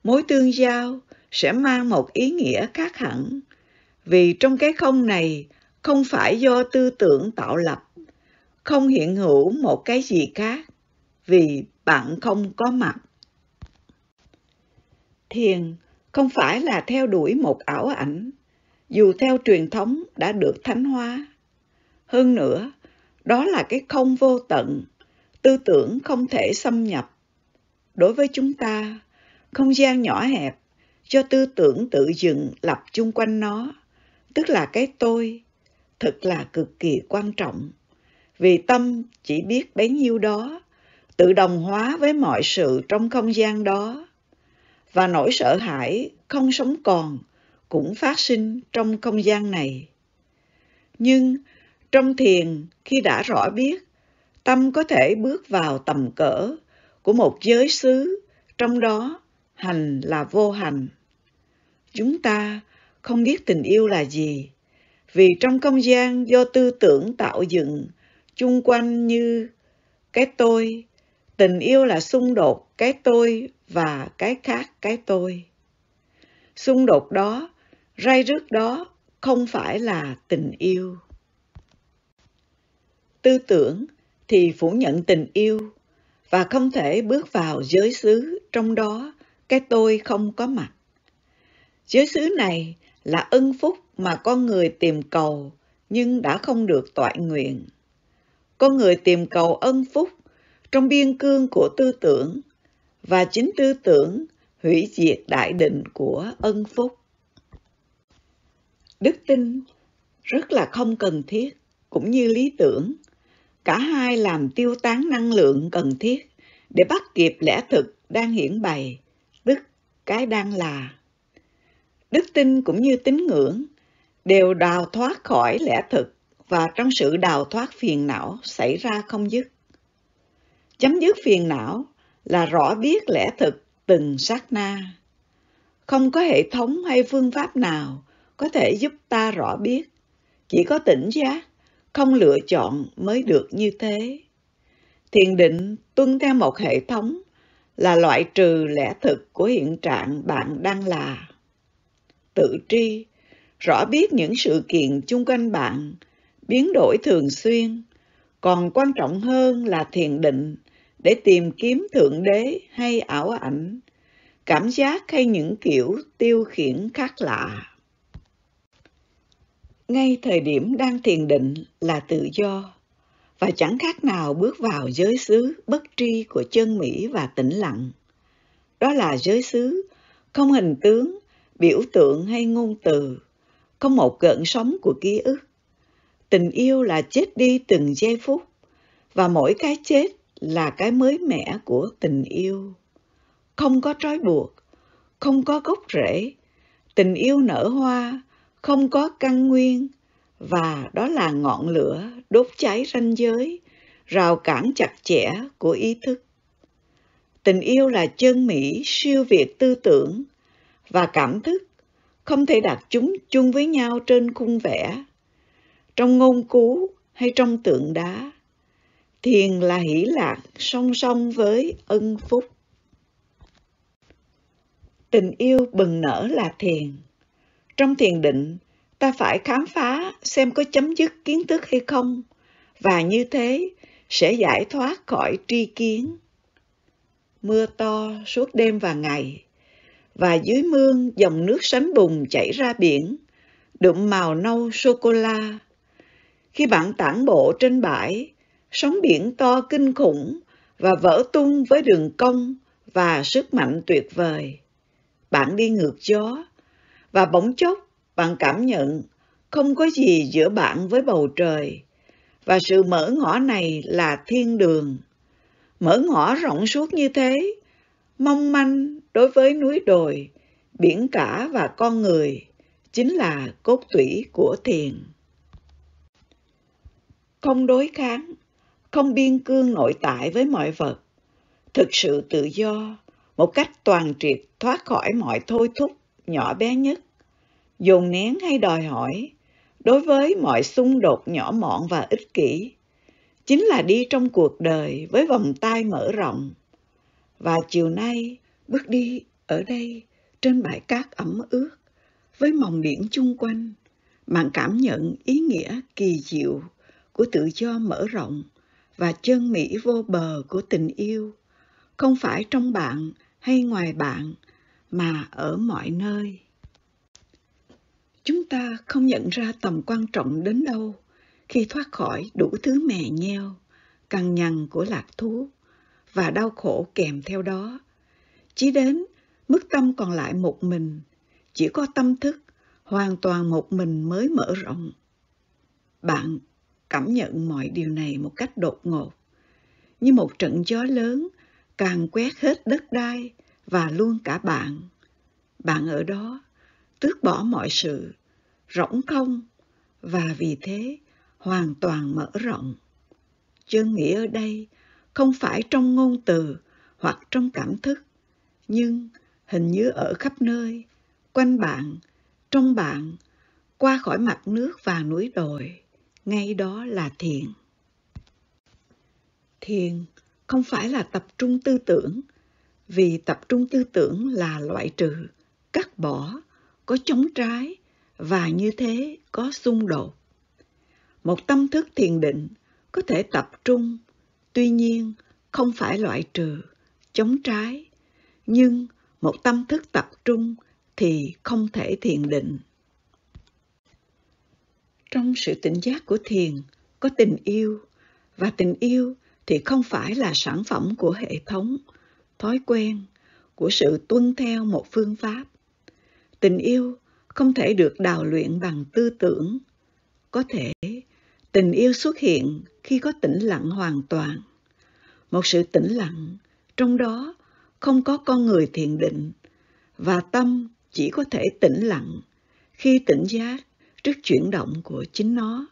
mối tương giao sẽ mang một ý nghĩa khác hẳn vì trong cái không này không phải do tư tưởng tạo lập, không hiện hữu một cái gì khác vì bạn không có mặt. Thiền không phải là theo đuổi một ảo ảnh, dù theo truyền thống đã được thánh hóa. Hơn nữa, đó là cái không vô tận, tư tưởng không thể xâm nhập. Đối với chúng ta, không gian nhỏ hẹp cho tư tưởng tự dựng lập chung quanh nó, tức là cái tôi, thật là cực kỳ quan trọng. Vì tâm chỉ biết bấy nhiêu đó, tự đồng hóa với mọi sự trong không gian đó. Và nỗi sợ hãi không sống còn cũng phát sinh trong không gian này. Nhưng trong thiền khi đã rõ biết, tâm có thể bước vào tầm cỡ của một giới xứ, trong đó hành là vô hành. Chúng ta không biết tình yêu là gì, vì trong không gian do tư tưởng tạo dựng chung quanh như cái tôi tình yêu là xung đột cái tôi và cái khác cái tôi xung đột đó ray rứt đó không phải là tình yêu tư tưởng thì phủ nhận tình yêu và không thể bước vào giới xứ trong đó cái tôi không có mặt giới xứ này là ân phúc mà con người tìm cầu nhưng đã không được toại nguyện. Con người tìm cầu ân phúc trong biên cương của tư tưởng và chính tư tưởng hủy diệt đại định của ân phúc. Đức tin rất là không cần thiết cũng như lý tưởng. Cả hai làm tiêu tán năng lượng cần thiết để bắt kịp lẽ thực đang hiển bày, tức cái đang là. Đức tin cũng như tín ngưỡng đều đào thoát khỏi lẽ thực và trong sự đào thoát phiền não xảy ra không dứt. Chấm dứt phiền não là rõ biết lẽ thực từng sát na. Không có hệ thống hay phương pháp nào có thể giúp ta rõ biết. Chỉ có tỉnh giác, không lựa chọn mới được như thế. Thiền định tuân theo một hệ thống là loại trừ lẽ thực của hiện trạng bạn đang là. Tự tri rõ biết những sự kiện chung quanh bạn biến đổi thường xuyên còn quan trọng hơn là thiền định để tìm kiếm thượng đế hay ảo ảnh cảm giác hay những kiểu tiêu khiển khác lạ ngay thời điểm đang thiền định là tự do và chẳng khác nào bước vào giới xứ bất tri của chân mỹ và tĩnh lặng đó là giới xứ không hình tướng biểu tượng hay ngôn từ có một gợn sóng của ký ức. Tình yêu là chết đi từng giây phút, và mỗi cái chết là cái mới mẻ của tình yêu. Không có trói buộc, không có gốc rễ, tình yêu nở hoa, không có căn nguyên, và đó là ngọn lửa đốt cháy ranh giới, rào cản chặt chẽ của ý thức. Tình yêu là chân mỹ siêu việt tư tưởng và cảm thức không thể đặt chúng chung với nhau trên khung vẽ trong ngôn cú hay trong tượng đá thiền là hỷ lạc song song với ân phúc tình yêu bừng nở là thiền trong thiền định ta phải khám phá xem có chấm dứt kiến thức hay không và như thế sẽ giải thoát khỏi tri kiến mưa to suốt đêm và ngày và dưới mương dòng nước sấm bùng chảy ra biển, đượm màu nâu sô-cô-la. Khi bạn tản bộ trên bãi, sóng biển to kinh khủng và vỡ tung với đường cong và sức mạnh tuyệt vời. Bạn đi ngược gió, và bỗng chốc bạn cảm nhận không có gì giữa bạn với bầu trời, và sự mở ngõ này là thiên đường. Mở ngõ rộng suốt như thế, mong manh đối với núi đồi, biển cả và con người chính là cốt tủy của thiền. Không đối kháng, không biên cương nội tại với mọi vật, thực sự tự do, một cách toàn triệt thoát khỏi mọi thôi thúc nhỏ bé nhất, dồn nén hay đòi hỏi, đối với mọi xung đột nhỏ mọn và ích kỷ, chính là đi trong cuộc đời với vòng tay mở rộng. Và chiều nay, bước đi ở đây trên bãi cát ẩm ướt với mòng biển chung quanh bạn cảm nhận ý nghĩa kỳ diệu của tự do mở rộng và chân mỹ vô bờ của tình yêu không phải trong bạn hay ngoài bạn mà ở mọi nơi chúng ta không nhận ra tầm quan trọng đến đâu khi thoát khỏi đủ thứ mè nheo cằn nhằn của lạc thú và đau khổ kèm theo đó chỉ đến, mức tâm còn lại một mình, chỉ có tâm thức, hoàn toàn một mình mới mở rộng. Bạn cảm nhận mọi điều này một cách đột ngột, như một trận gió lớn càng quét hết đất đai và luôn cả bạn. Bạn ở đó, tước bỏ mọi sự, rỗng không và vì thế hoàn toàn mở rộng. Chân nghĩa ở đây không phải trong ngôn từ hoặc trong cảm thức nhưng hình như ở khắp nơi, quanh bạn, trong bạn, qua khỏi mặt nước và núi đồi, ngay đó là thiền. Thiền không phải là tập trung tư tưởng, vì tập trung tư tưởng là loại trừ, cắt bỏ, có chống trái và như thế có xung đột. Một tâm thức thiền định có thể tập trung, tuy nhiên không phải loại trừ, chống trái nhưng một tâm thức tập trung thì không thể thiền định trong sự tỉnh giác của thiền có tình yêu và tình yêu thì không phải là sản phẩm của hệ thống thói quen của sự tuân theo một phương pháp tình yêu không thể được đào luyện bằng tư tưởng có thể tình yêu xuất hiện khi có tĩnh lặng hoàn toàn một sự tĩnh lặng trong đó không có con người thiền định và tâm chỉ có thể tĩnh lặng khi tỉnh giác trước chuyển động của chính nó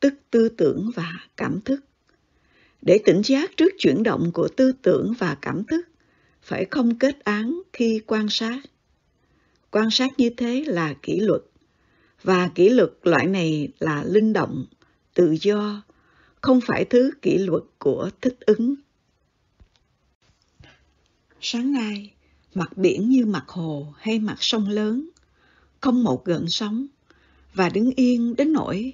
tức tư tưởng và cảm thức để tỉnh giác trước chuyển động của tư tưởng và cảm thức phải không kết án khi quan sát quan sát như thế là kỷ luật và kỷ luật loại này là linh động tự do không phải thứ kỷ luật của thích ứng Sáng nay, mặt biển như mặt hồ hay mặt sông lớn, không một gợn sóng và đứng yên đến nỗi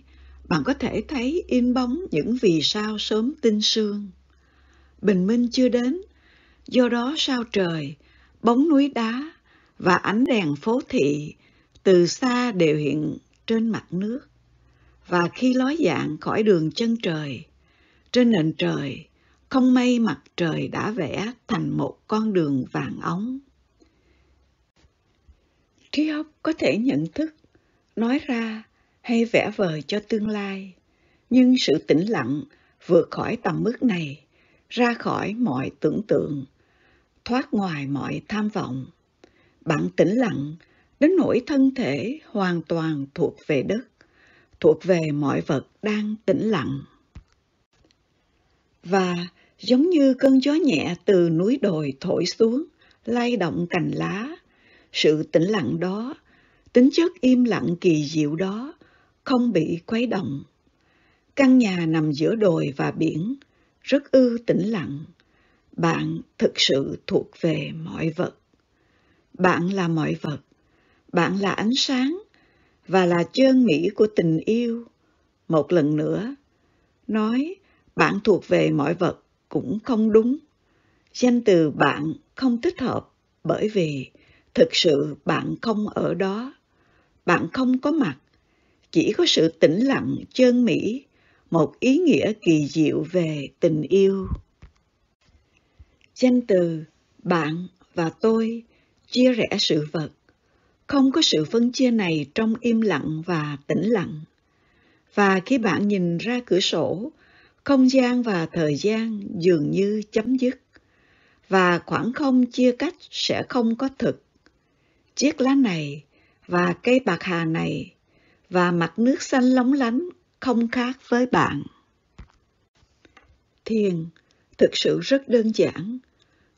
bạn có thể thấy in bóng những vì sao sớm tinh sương. Bình minh chưa đến, do đó sao trời, bóng núi đá và ánh đèn phố thị từ xa đều hiện trên mặt nước. Và khi ló dạng khỏi đường chân trời, trên nền trời không may mặt trời đã vẽ thành một con đường vàng ống. Trí óc có thể nhận thức, nói ra hay vẽ vời cho tương lai, nhưng sự tĩnh lặng vượt khỏi tầm mức này, ra khỏi mọi tưởng tượng, thoát ngoài mọi tham vọng. Bạn tĩnh lặng đến nỗi thân thể hoàn toàn thuộc về đất, thuộc về mọi vật đang tĩnh lặng. Và giống như cơn gió nhẹ từ núi đồi thổi xuống, lay động cành lá. Sự tĩnh lặng đó, tính chất im lặng kỳ diệu đó, không bị quấy động. Căn nhà nằm giữa đồi và biển, rất ư tĩnh lặng. Bạn thực sự thuộc về mọi vật. Bạn là mọi vật, bạn là ánh sáng và là chân mỹ của tình yêu. Một lần nữa, nói bạn thuộc về mọi vật cũng không đúng. Danh từ bạn không thích hợp bởi vì thực sự bạn không ở đó. Bạn không có mặt, chỉ có sự tĩnh lặng chơn mỹ, một ý nghĩa kỳ diệu về tình yêu. Danh từ bạn và tôi chia rẽ sự vật không có sự phân chia này trong im lặng và tĩnh lặng và khi bạn nhìn ra cửa sổ không gian và thời gian dường như chấm dứt và khoảng không chia cách sẽ không có thực chiếc lá này và cây bạc hà này và mặt nước xanh lóng lánh không khác với bạn thiền thực sự rất đơn giản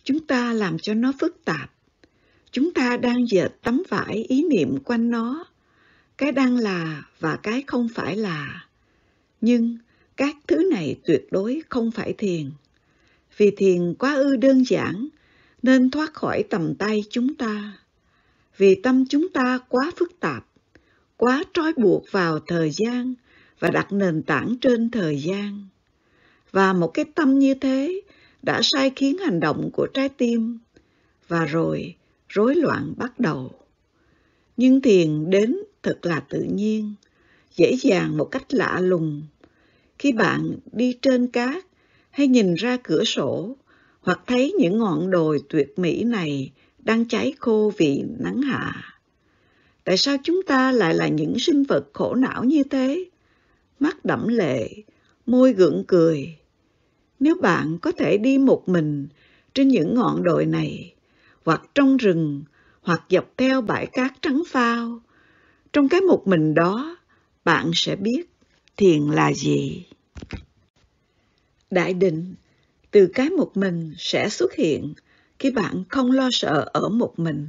chúng ta làm cho nó phức tạp chúng ta đang dệt tấm vải ý niệm quanh nó cái đang là và cái không phải là nhưng các thứ này tuyệt đối không phải thiền vì thiền quá ư đơn giản nên thoát khỏi tầm tay chúng ta vì tâm chúng ta quá phức tạp quá trói buộc vào thời gian và đặt nền tảng trên thời gian và một cái tâm như thế đã sai khiến hành động của trái tim và rồi rối loạn bắt đầu nhưng thiền đến thật là tự nhiên dễ dàng một cách lạ lùng khi bạn đi trên cát hay nhìn ra cửa sổ hoặc thấy những ngọn đồi tuyệt mỹ này đang cháy khô vì nắng hạ tại sao chúng ta lại là những sinh vật khổ não như thế mắt đẫm lệ môi gượng cười nếu bạn có thể đi một mình trên những ngọn đồi này hoặc trong rừng hoặc dọc theo bãi cát trắng phao trong cái một mình đó bạn sẽ biết thiền là gì Đại định từ cái một mình sẽ xuất hiện khi bạn không lo sợ ở một mình,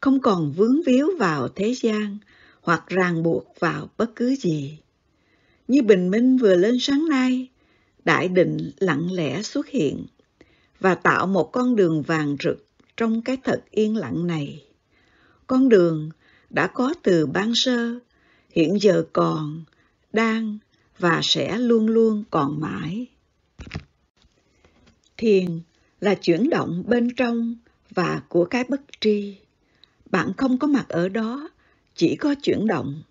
không còn vướng víu vào thế gian hoặc ràng buộc vào bất cứ gì. Như bình minh vừa lên sáng nay, đại định lặng lẽ xuất hiện và tạo một con đường vàng rực trong cái thật yên lặng này. Con đường đã có từ ban sơ, hiện giờ còn, đang và sẽ luôn luôn còn mãi thiền là chuyển động bên trong và của cái bất tri bạn không có mặt ở đó chỉ có chuyển động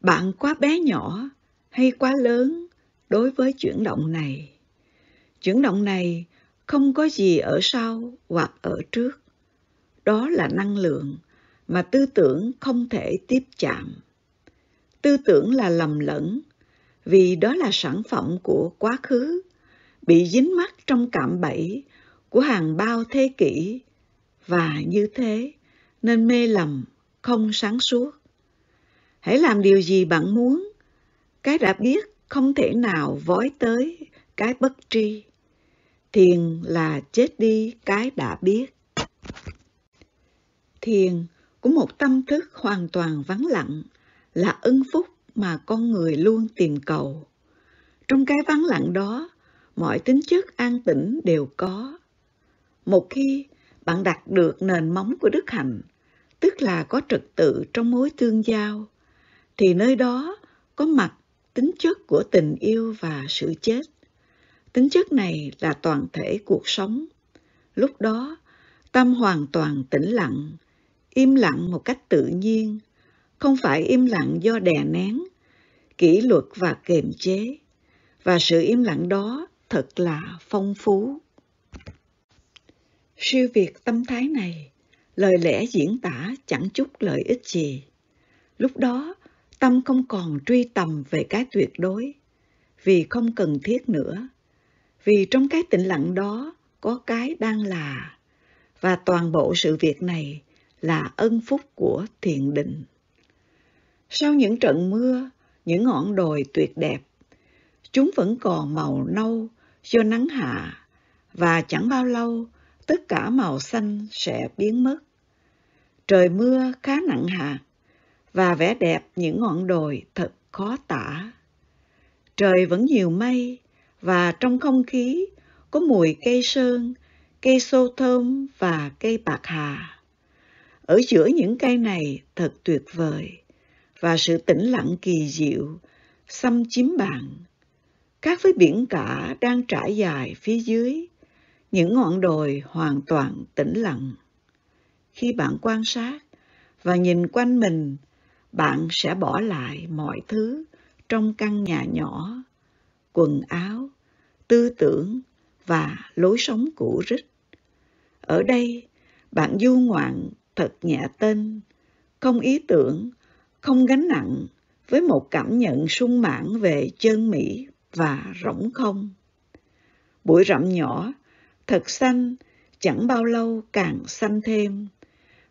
bạn quá bé nhỏ hay quá lớn đối với chuyển động này chuyển động này không có gì ở sau hoặc ở trước đó là năng lượng mà tư tưởng không thể tiếp chạm tư tưởng là lầm lẫn vì đó là sản phẩm của quá khứ bị dính mắc trong cạm bẫy của hàng bao thế kỷ và như thế nên mê lầm không sáng suốt hãy làm điều gì bạn muốn cái đã biết không thể nào vói tới cái bất tri thiền là chết đi cái đã biết thiền của một tâm thức hoàn toàn vắng lặng là ưng phúc mà con người luôn tìm cầu trong cái vắng lặng đó mọi tính chất an tĩnh đều có một khi bạn đặt được nền móng của đức hạnh tức là có trật tự trong mối tương giao thì nơi đó có mặt tính chất của tình yêu và sự chết tính chất này là toàn thể cuộc sống lúc đó tâm hoàn toàn tĩnh lặng im lặng một cách tự nhiên không phải im lặng do đè nén kỷ luật và kiềm chế và sự im lặng đó thật là phong phú siêu việt tâm thái này lời lẽ diễn tả chẳng chút lợi ích gì lúc đó tâm không còn truy tầm về cái tuyệt đối vì không cần thiết nữa vì trong cái tĩnh lặng đó có cái đang là và toàn bộ sự việc này là ân phúc của thiền định sau những trận mưa, những ngọn đồi tuyệt đẹp, chúng vẫn còn màu nâu do nắng hạ và chẳng bao lâu tất cả màu xanh sẽ biến mất. Trời mưa khá nặng hạt và vẻ đẹp những ngọn đồi thật khó tả. Trời vẫn nhiều mây và trong không khí có mùi cây sơn, cây xô thơm và cây bạc hà. Ở giữa những cây này thật tuyệt vời và sự tĩnh lặng kỳ diệu xâm chiếm bạn. Các với biển cả đang trải dài phía dưới, những ngọn đồi hoàn toàn tĩnh lặng. Khi bạn quan sát và nhìn quanh mình, bạn sẽ bỏ lại mọi thứ trong căn nhà nhỏ, quần áo, tư tưởng và lối sống cũ rích. Ở đây, bạn du ngoạn thật nhẹ tên, không ý tưởng không gánh nặng với một cảm nhận sung mãn về chân mỹ và rỗng không. Bụi rậm nhỏ, thật xanh, chẳng bao lâu càng xanh thêm,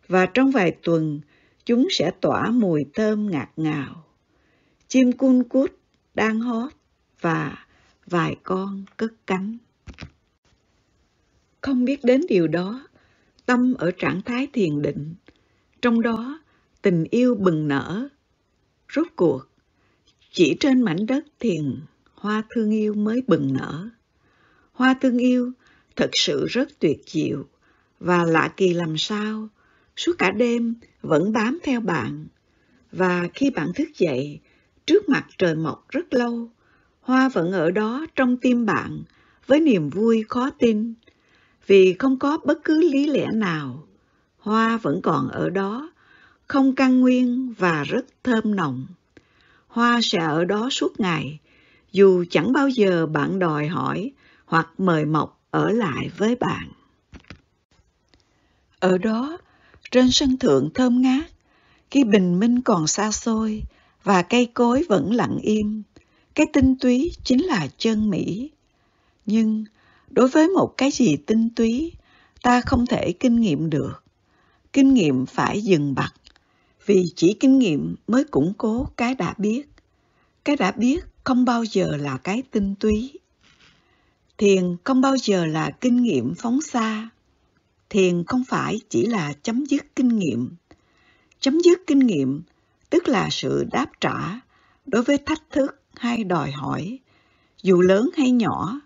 và trong vài tuần chúng sẽ tỏa mùi thơm ngạt ngào. Chim cun cút đang hót và vài con cất cánh. Không biết đến điều đó, tâm ở trạng thái thiền định, trong đó tình yêu bừng nở. Rốt cuộc, chỉ trên mảnh đất thiền, hoa thương yêu mới bừng nở. Hoa thương yêu thật sự rất tuyệt diệu và lạ kỳ làm sao, suốt cả đêm vẫn bám theo bạn. Và khi bạn thức dậy, trước mặt trời mọc rất lâu, hoa vẫn ở đó trong tim bạn với niềm vui khó tin. Vì không có bất cứ lý lẽ nào, hoa vẫn còn ở đó không căn nguyên và rất thơm nồng. Hoa sẽ ở đó suốt ngày, dù chẳng bao giờ bạn đòi hỏi hoặc mời mọc ở lại với bạn. Ở đó, trên sân thượng thơm ngát, khi bình minh còn xa xôi và cây cối vẫn lặng im, cái tinh túy chính là chân mỹ. Nhưng đối với một cái gì tinh túy, ta không thể kinh nghiệm được. Kinh nghiệm phải dừng bặt vì chỉ kinh nghiệm mới củng cố cái đã biết cái đã biết không bao giờ là cái tinh túy thiền không bao giờ là kinh nghiệm phóng xa thiền không phải chỉ là chấm dứt kinh nghiệm chấm dứt kinh nghiệm tức là sự đáp trả đối với thách thức hay đòi hỏi dù lớn hay nhỏ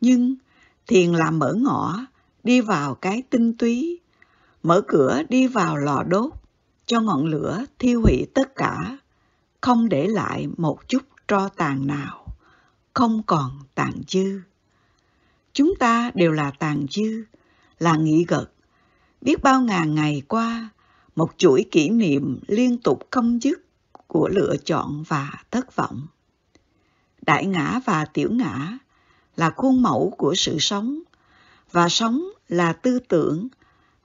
nhưng thiền là mở ngõ đi vào cái tinh túy mở cửa đi vào lò đốt cho ngọn lửa thiêu hủy tất cả, không để lại một chút tro tàn nào, không còn tàn dư. Chúng ta đều là tàn dư, là nghĩ gật. Biết bao ngàn ngày qua, một chuỗi kỷ niệm liên tục không dứt của lựa chọn và thất vọng. Đại ngã và tiểu ngã là khuôn mẫu của sự sống, và sống là tư tưởng,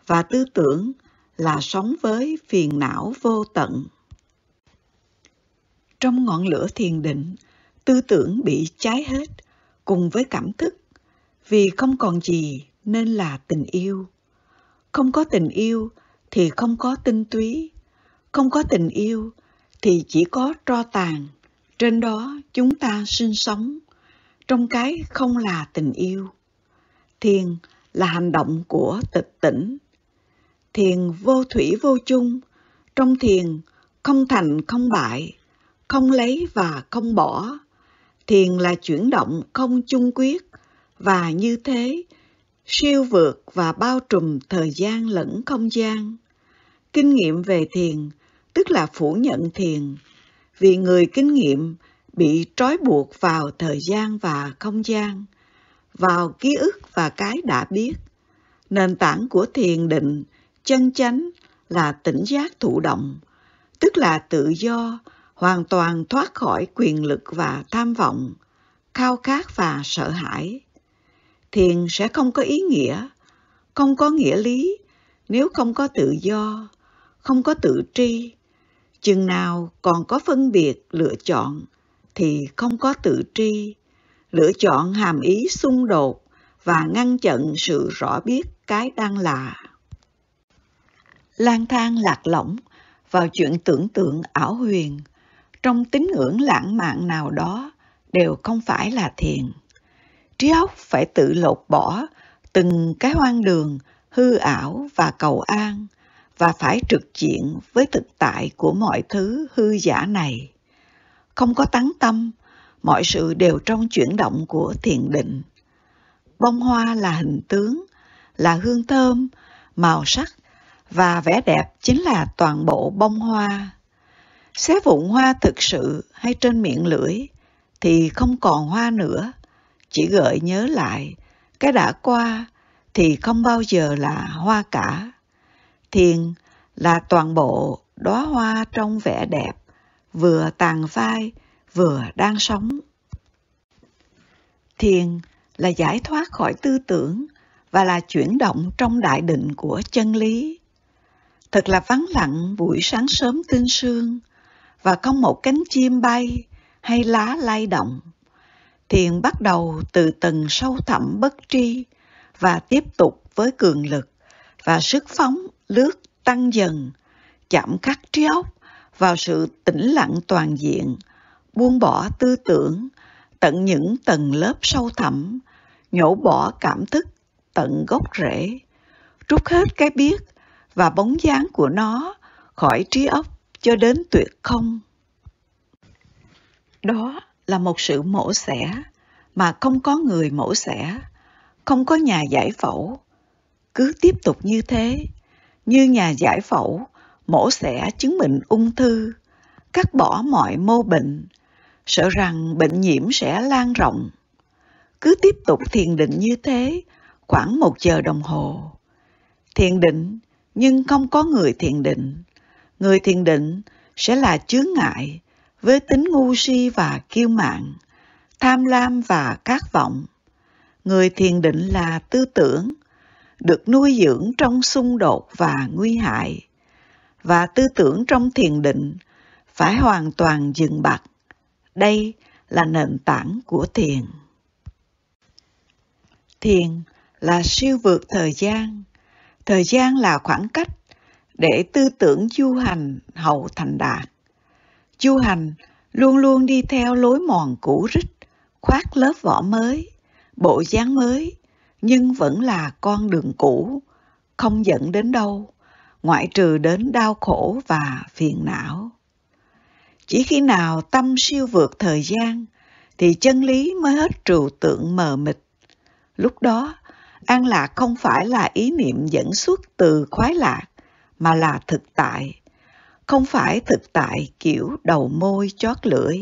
và tư tưởng là sống với phiền não vô tận trong ngọn lửa thiền định tư tưởng bị cháy hết cùng với cảm thức vì không còn gì nên là tình yêu không có tình yêu thì không có tinh túy không có tình yêu thì chỉ có tro tàn trên đó chúng ta sinh sống trong cái không là tình yêu thiền là hành động của tịch tỉnh thiền vô thủy vô chung trong thiền không thành không bại không lấy và không bỏ thiền là chuyển động không chung quyết và như thế siêu vượt và bao trùm thời gian lẫn không gian kinh nghiệm về thiền tức là phủ nhận thiền vì người kinh nghiệm bị trói buộc vào thời gian và không gian vào ký ức và cái đã biết nền tảng của thiền định chân chánh là tỉnh giác thụ động tức là tự do hoàn toàn thoát khỏi quyền lực và tham vọng khao khát và sợ hãi thiền sẽ không có ý nghĩa không có nghĩa lý nếu không có tự do không có tự tri chừng nào còn có phân biệt lựa chọn thì không có tự tri lựa chọn hàm ý xung đột và ngăn chặn sự rõ biết cái đang là lang thang lạc lõng vào chuyện tưởng tượng ảo huyền trong tín ngưỡng lãng mạn nào đó đều không phải là thiền trí óc phải tự lột bỏ từng cái hoang đường hư ảo và cầu an và phải trực diện với thực tại của mọi thứ hư giả này không có tán tâm mọi sự đều trong chuyển động của thiền định bông hoa là hình tướng là hương thơm màu sắc và vẻ đẹp chính là toàn bộ bông hoa. Xé vụn hoa thực sự hay trên miệng lưỡi thì không còn hoa nữa, chỉ gợi nhớ lại cái đã qua thì không bao giờ là hoa cả. Thiền là toàn bộ đóa hoa trong vẻ đẹp, vừa tàn phai, vừa đang sống. Thiền là giải thoát khỏi tư tưởng và là chuyển động trong đại định của chân lý Thật là vắng lặng buổi sáng sớm tinh sương và không một cánh chim bay hay lá lay động. Thiền bắt đầu từ tầng sâu thẳm bất tri và tiếp tục với cường lực và sức phóng lướt tăng dần, chạm khắc trí óc vào sự tĩnh lặng toàn diện, buông bỏ tư tưởng tận những tầng lớp sâu thẳm, nhổ bỏ cảm thức tận gốc rễ, rút hết cái biết và bóng dáng của nó khỏi trí óc cho đến tuyệt không. Đó là một sự mổ xẻ mà không có người mổ xẻ, không có nhà giải phẫu. Cứ tiếp tục như thế, như nhà giải phẫu mổ xẻ chứng bệnh ung thư, cắt bỏ mọi mô bệnh, sợ rằng bệnh nhiễm sẽ lan rộng. Cứ tiếp tục thiền định như thế khoảng một giờ đồng hồ. Thiền định nhưng không có người thiền định. Người thiền định sẽ là chướng ngại với tính ngu si và kiêu mạn, tham lam và khát vọng. Người thiền định là tư tưởng được nuôi dưỡng trong xung đột và nguy hại và tư tưởng trong thiền định phải hoàn toàn dừng bặt. Đây là nền tảng của thiền. Thiền là siêu vượt thời gian, thời gian là khoảng cách để tư tưởng du hành hậu thành đạt du hành luôn luôn đi theo lối mòn cũ rích khoác lớp vỏ mới bộ dáng mới nhưng vẫn là con đường cũ không dẫn đến đâu ngoại trừ đến đau khổ và phiền não chỉ khi nào tâm siêu vượt thời gian thì chân lý mới hết trừu tượng mờ mịt lúc đó an lạc không phải là ý niệm dẫn xuất từ khoái lạc mà là thực tại không phải thực tại kiểu đầu môi chót lưỡi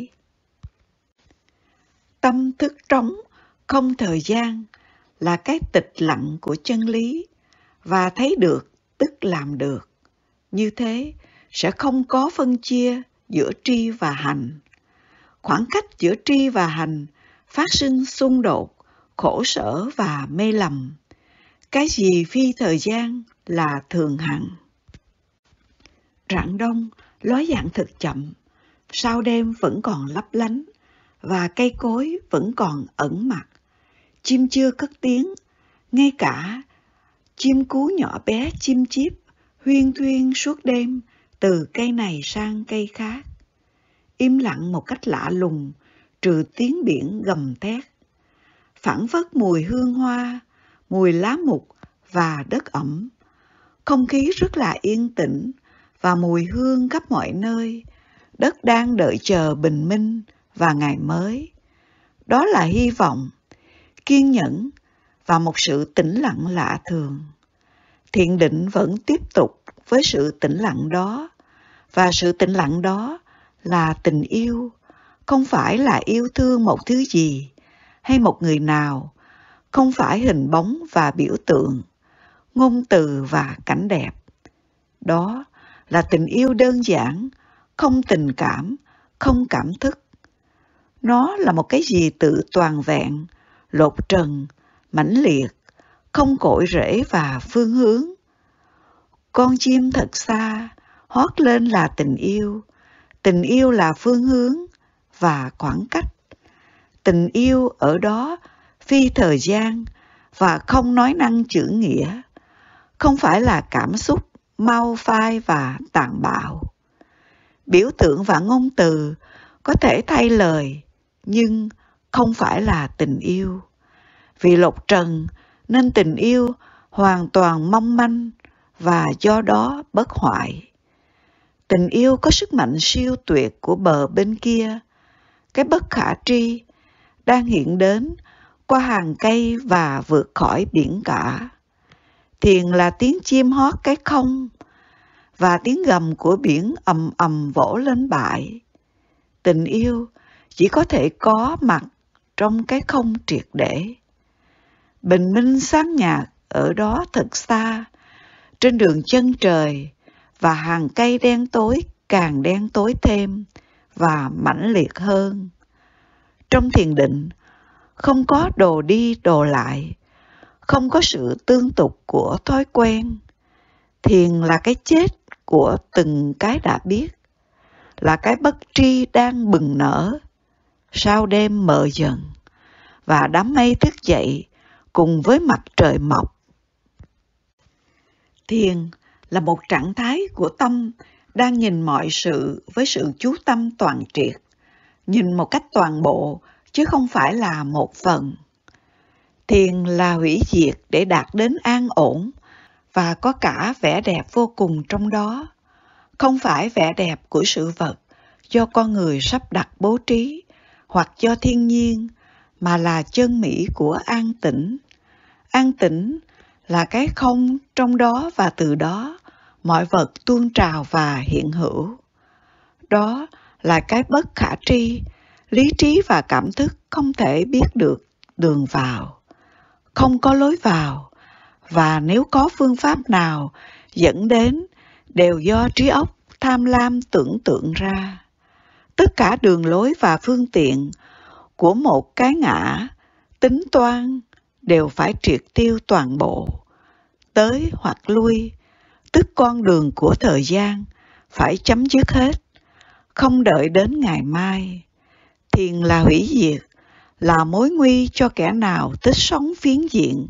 tâm thức trống không thời gian là cái tịch lặng của chân lý và thấy được tức làm được như thế sẽ không có phân chia giữa tri và hành khoảng cách giữa tri và hành phát sinh xung đột khổ sở và mê lầm cái gì phi thời gian là thường hằng rạng đông lói dạng thực chậm sau đêm vẫn còn lấp lánh và cây cối vẫn còn ẩn mặt chim chưa cất tiếng ngay cả chim cú nhỏ bé chim chip huyên thuyên suốt đêm từ cây này sang cây khác im lặng một cách lạ lùng trừ tiếng biển gầm thét phản phất mùi hương hoa, mùi lá mục và đất ẩm. Không khí rất là yên tĩnh và mùi hương khắp mọi nơi. Đất đang đợi chờ bình minh và ngày mới. Đó là hy vọng, kiên nhẫn và một sự tĩnh lặng lạ thường. Thiện định vẫn tiếp tục với sự tĩnh lặng đó và sự tĩnh lặng đó là tình yêu, không phải là yêu thương một thứ gì hay một người nào, không phải hình bóng và biểu tượng, ngôn từ và cảnh đẹp. Đó là tình yêu đơn giản, không tình cảm, không cảm thức. Nó là một cái gì tự toàn vẹn, lột trần, mãnh liệt, không cội rễ và phương hướng. Con chim thật xa, hót lên là tình yêu, tình yêu là phương hướng và khoảng cách tình yêu ở đó phi thời gian và không nói năng chữ nghĩa không phải là cảm xúc mau phai và tàn bạo biểu tượng và ngôn từ có thể thay lời nhưng không phải là tình yêu vì lục trần nên tình yêu hoàn toàn mong manh và do đó bất hoại tình yêu có sức mạnh siêu tuyệt của bờ bên kia cái bất khả tri đang hiện đến qua hàng cây và vượt khỏi biển cả. Thiền là tiếng chim hót cái không và tiếng gầm của biển ầm ầm vỗ lên bãi. Tình yêu chỉ có thể có mặt trong cái không triệt để. Bình minh sáng nhạt ở đó thật xa, trên đường chân trời và hàng cây đen tối càng đen tối thêm và mãnh liệt hơn trong thiền định không có đồ đi đồ lại không có sự tương tục của thói quen thiền là cái chết của từng cái đã biết là cái bất tri đang bừng nở sau đêm mờ dần và đám mây thức dậy cùng với mặt trời mọc thiền là một trạng thái của tâm đang nhìn mọi sự với sự chú tâm toàn triệt nhìn một cách toàn bộ chứ không phải là một phần thiền là hủy diệt để đạt đến an ổn và có cả vẻ đẹp vô cùng trong đó không phải vẻ đẹp của sự vật do con người sắp đặt bố trí hoặc do thiên nhiên mà là chân mỹ của an tĩnh an tĩnh là cái không trong đó và từ đó mọi vật tuôn trào và hiện hữu đó là cái bất khả tri lý trí và cảm thức không thể biết được đường vào không có lối vào và nếu có phương pháp nào dẫn đến đều do trí óc tham lam tưởng tượng ra tất cả đường lối và phương tiện của một cái ngã tính toán đều phải triệt tiêu toàn bộ tới hoặc lui tức con đường của thời gian phải chấm dứt hết không đợi đến ngày mai. Thiền là hủy diệt, là mối nguy cho kẻ nào thích sống phiến diện,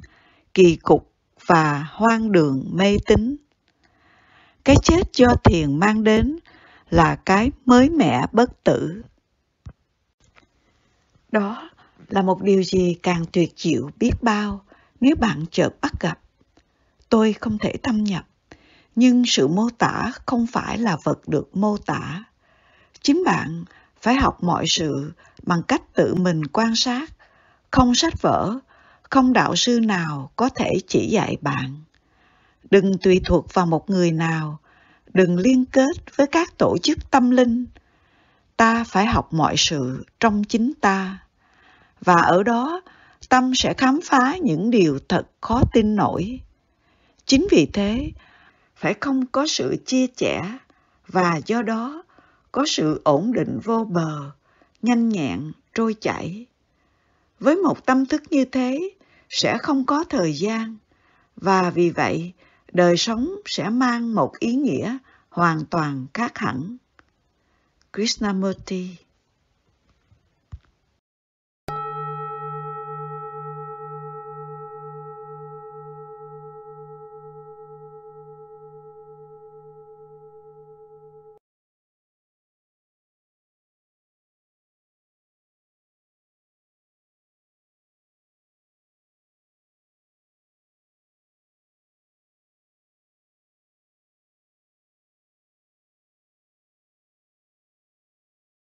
kỳ cục và hoang đường mê tín. Cái chết do thiền mang đến là cái mới mẻ bất tử. Đó là một điều gì càng tuyệt diệu biết bao nếu bạn chợt bắt gặp. Tôi không thể thâm nhập, nhưng sự mô tả không phải là vật được mô tả chính bạn phải học mọi sự bằng cách tự mình quan sát không sách vở không đạo sư nào có thể chỉ dạy bạn đừng tùy thuộc vào một người nào đừng liên kết với các tổ chức tâm linh ta phải học mọi sự trong chính ta và ở đó tâm sẽ khám phá những điều thật khó tin nổi chính vì thế phải không có sự chia chẻ và do đó có sự ổn định vô bờ nhanh nhẹn trôi chảy với một tâm thức như thế sẽ không có thời gian và vì vậy đời sống sẽ mang một ý nghĩa hoàn toàn khác hẳn krishnamurti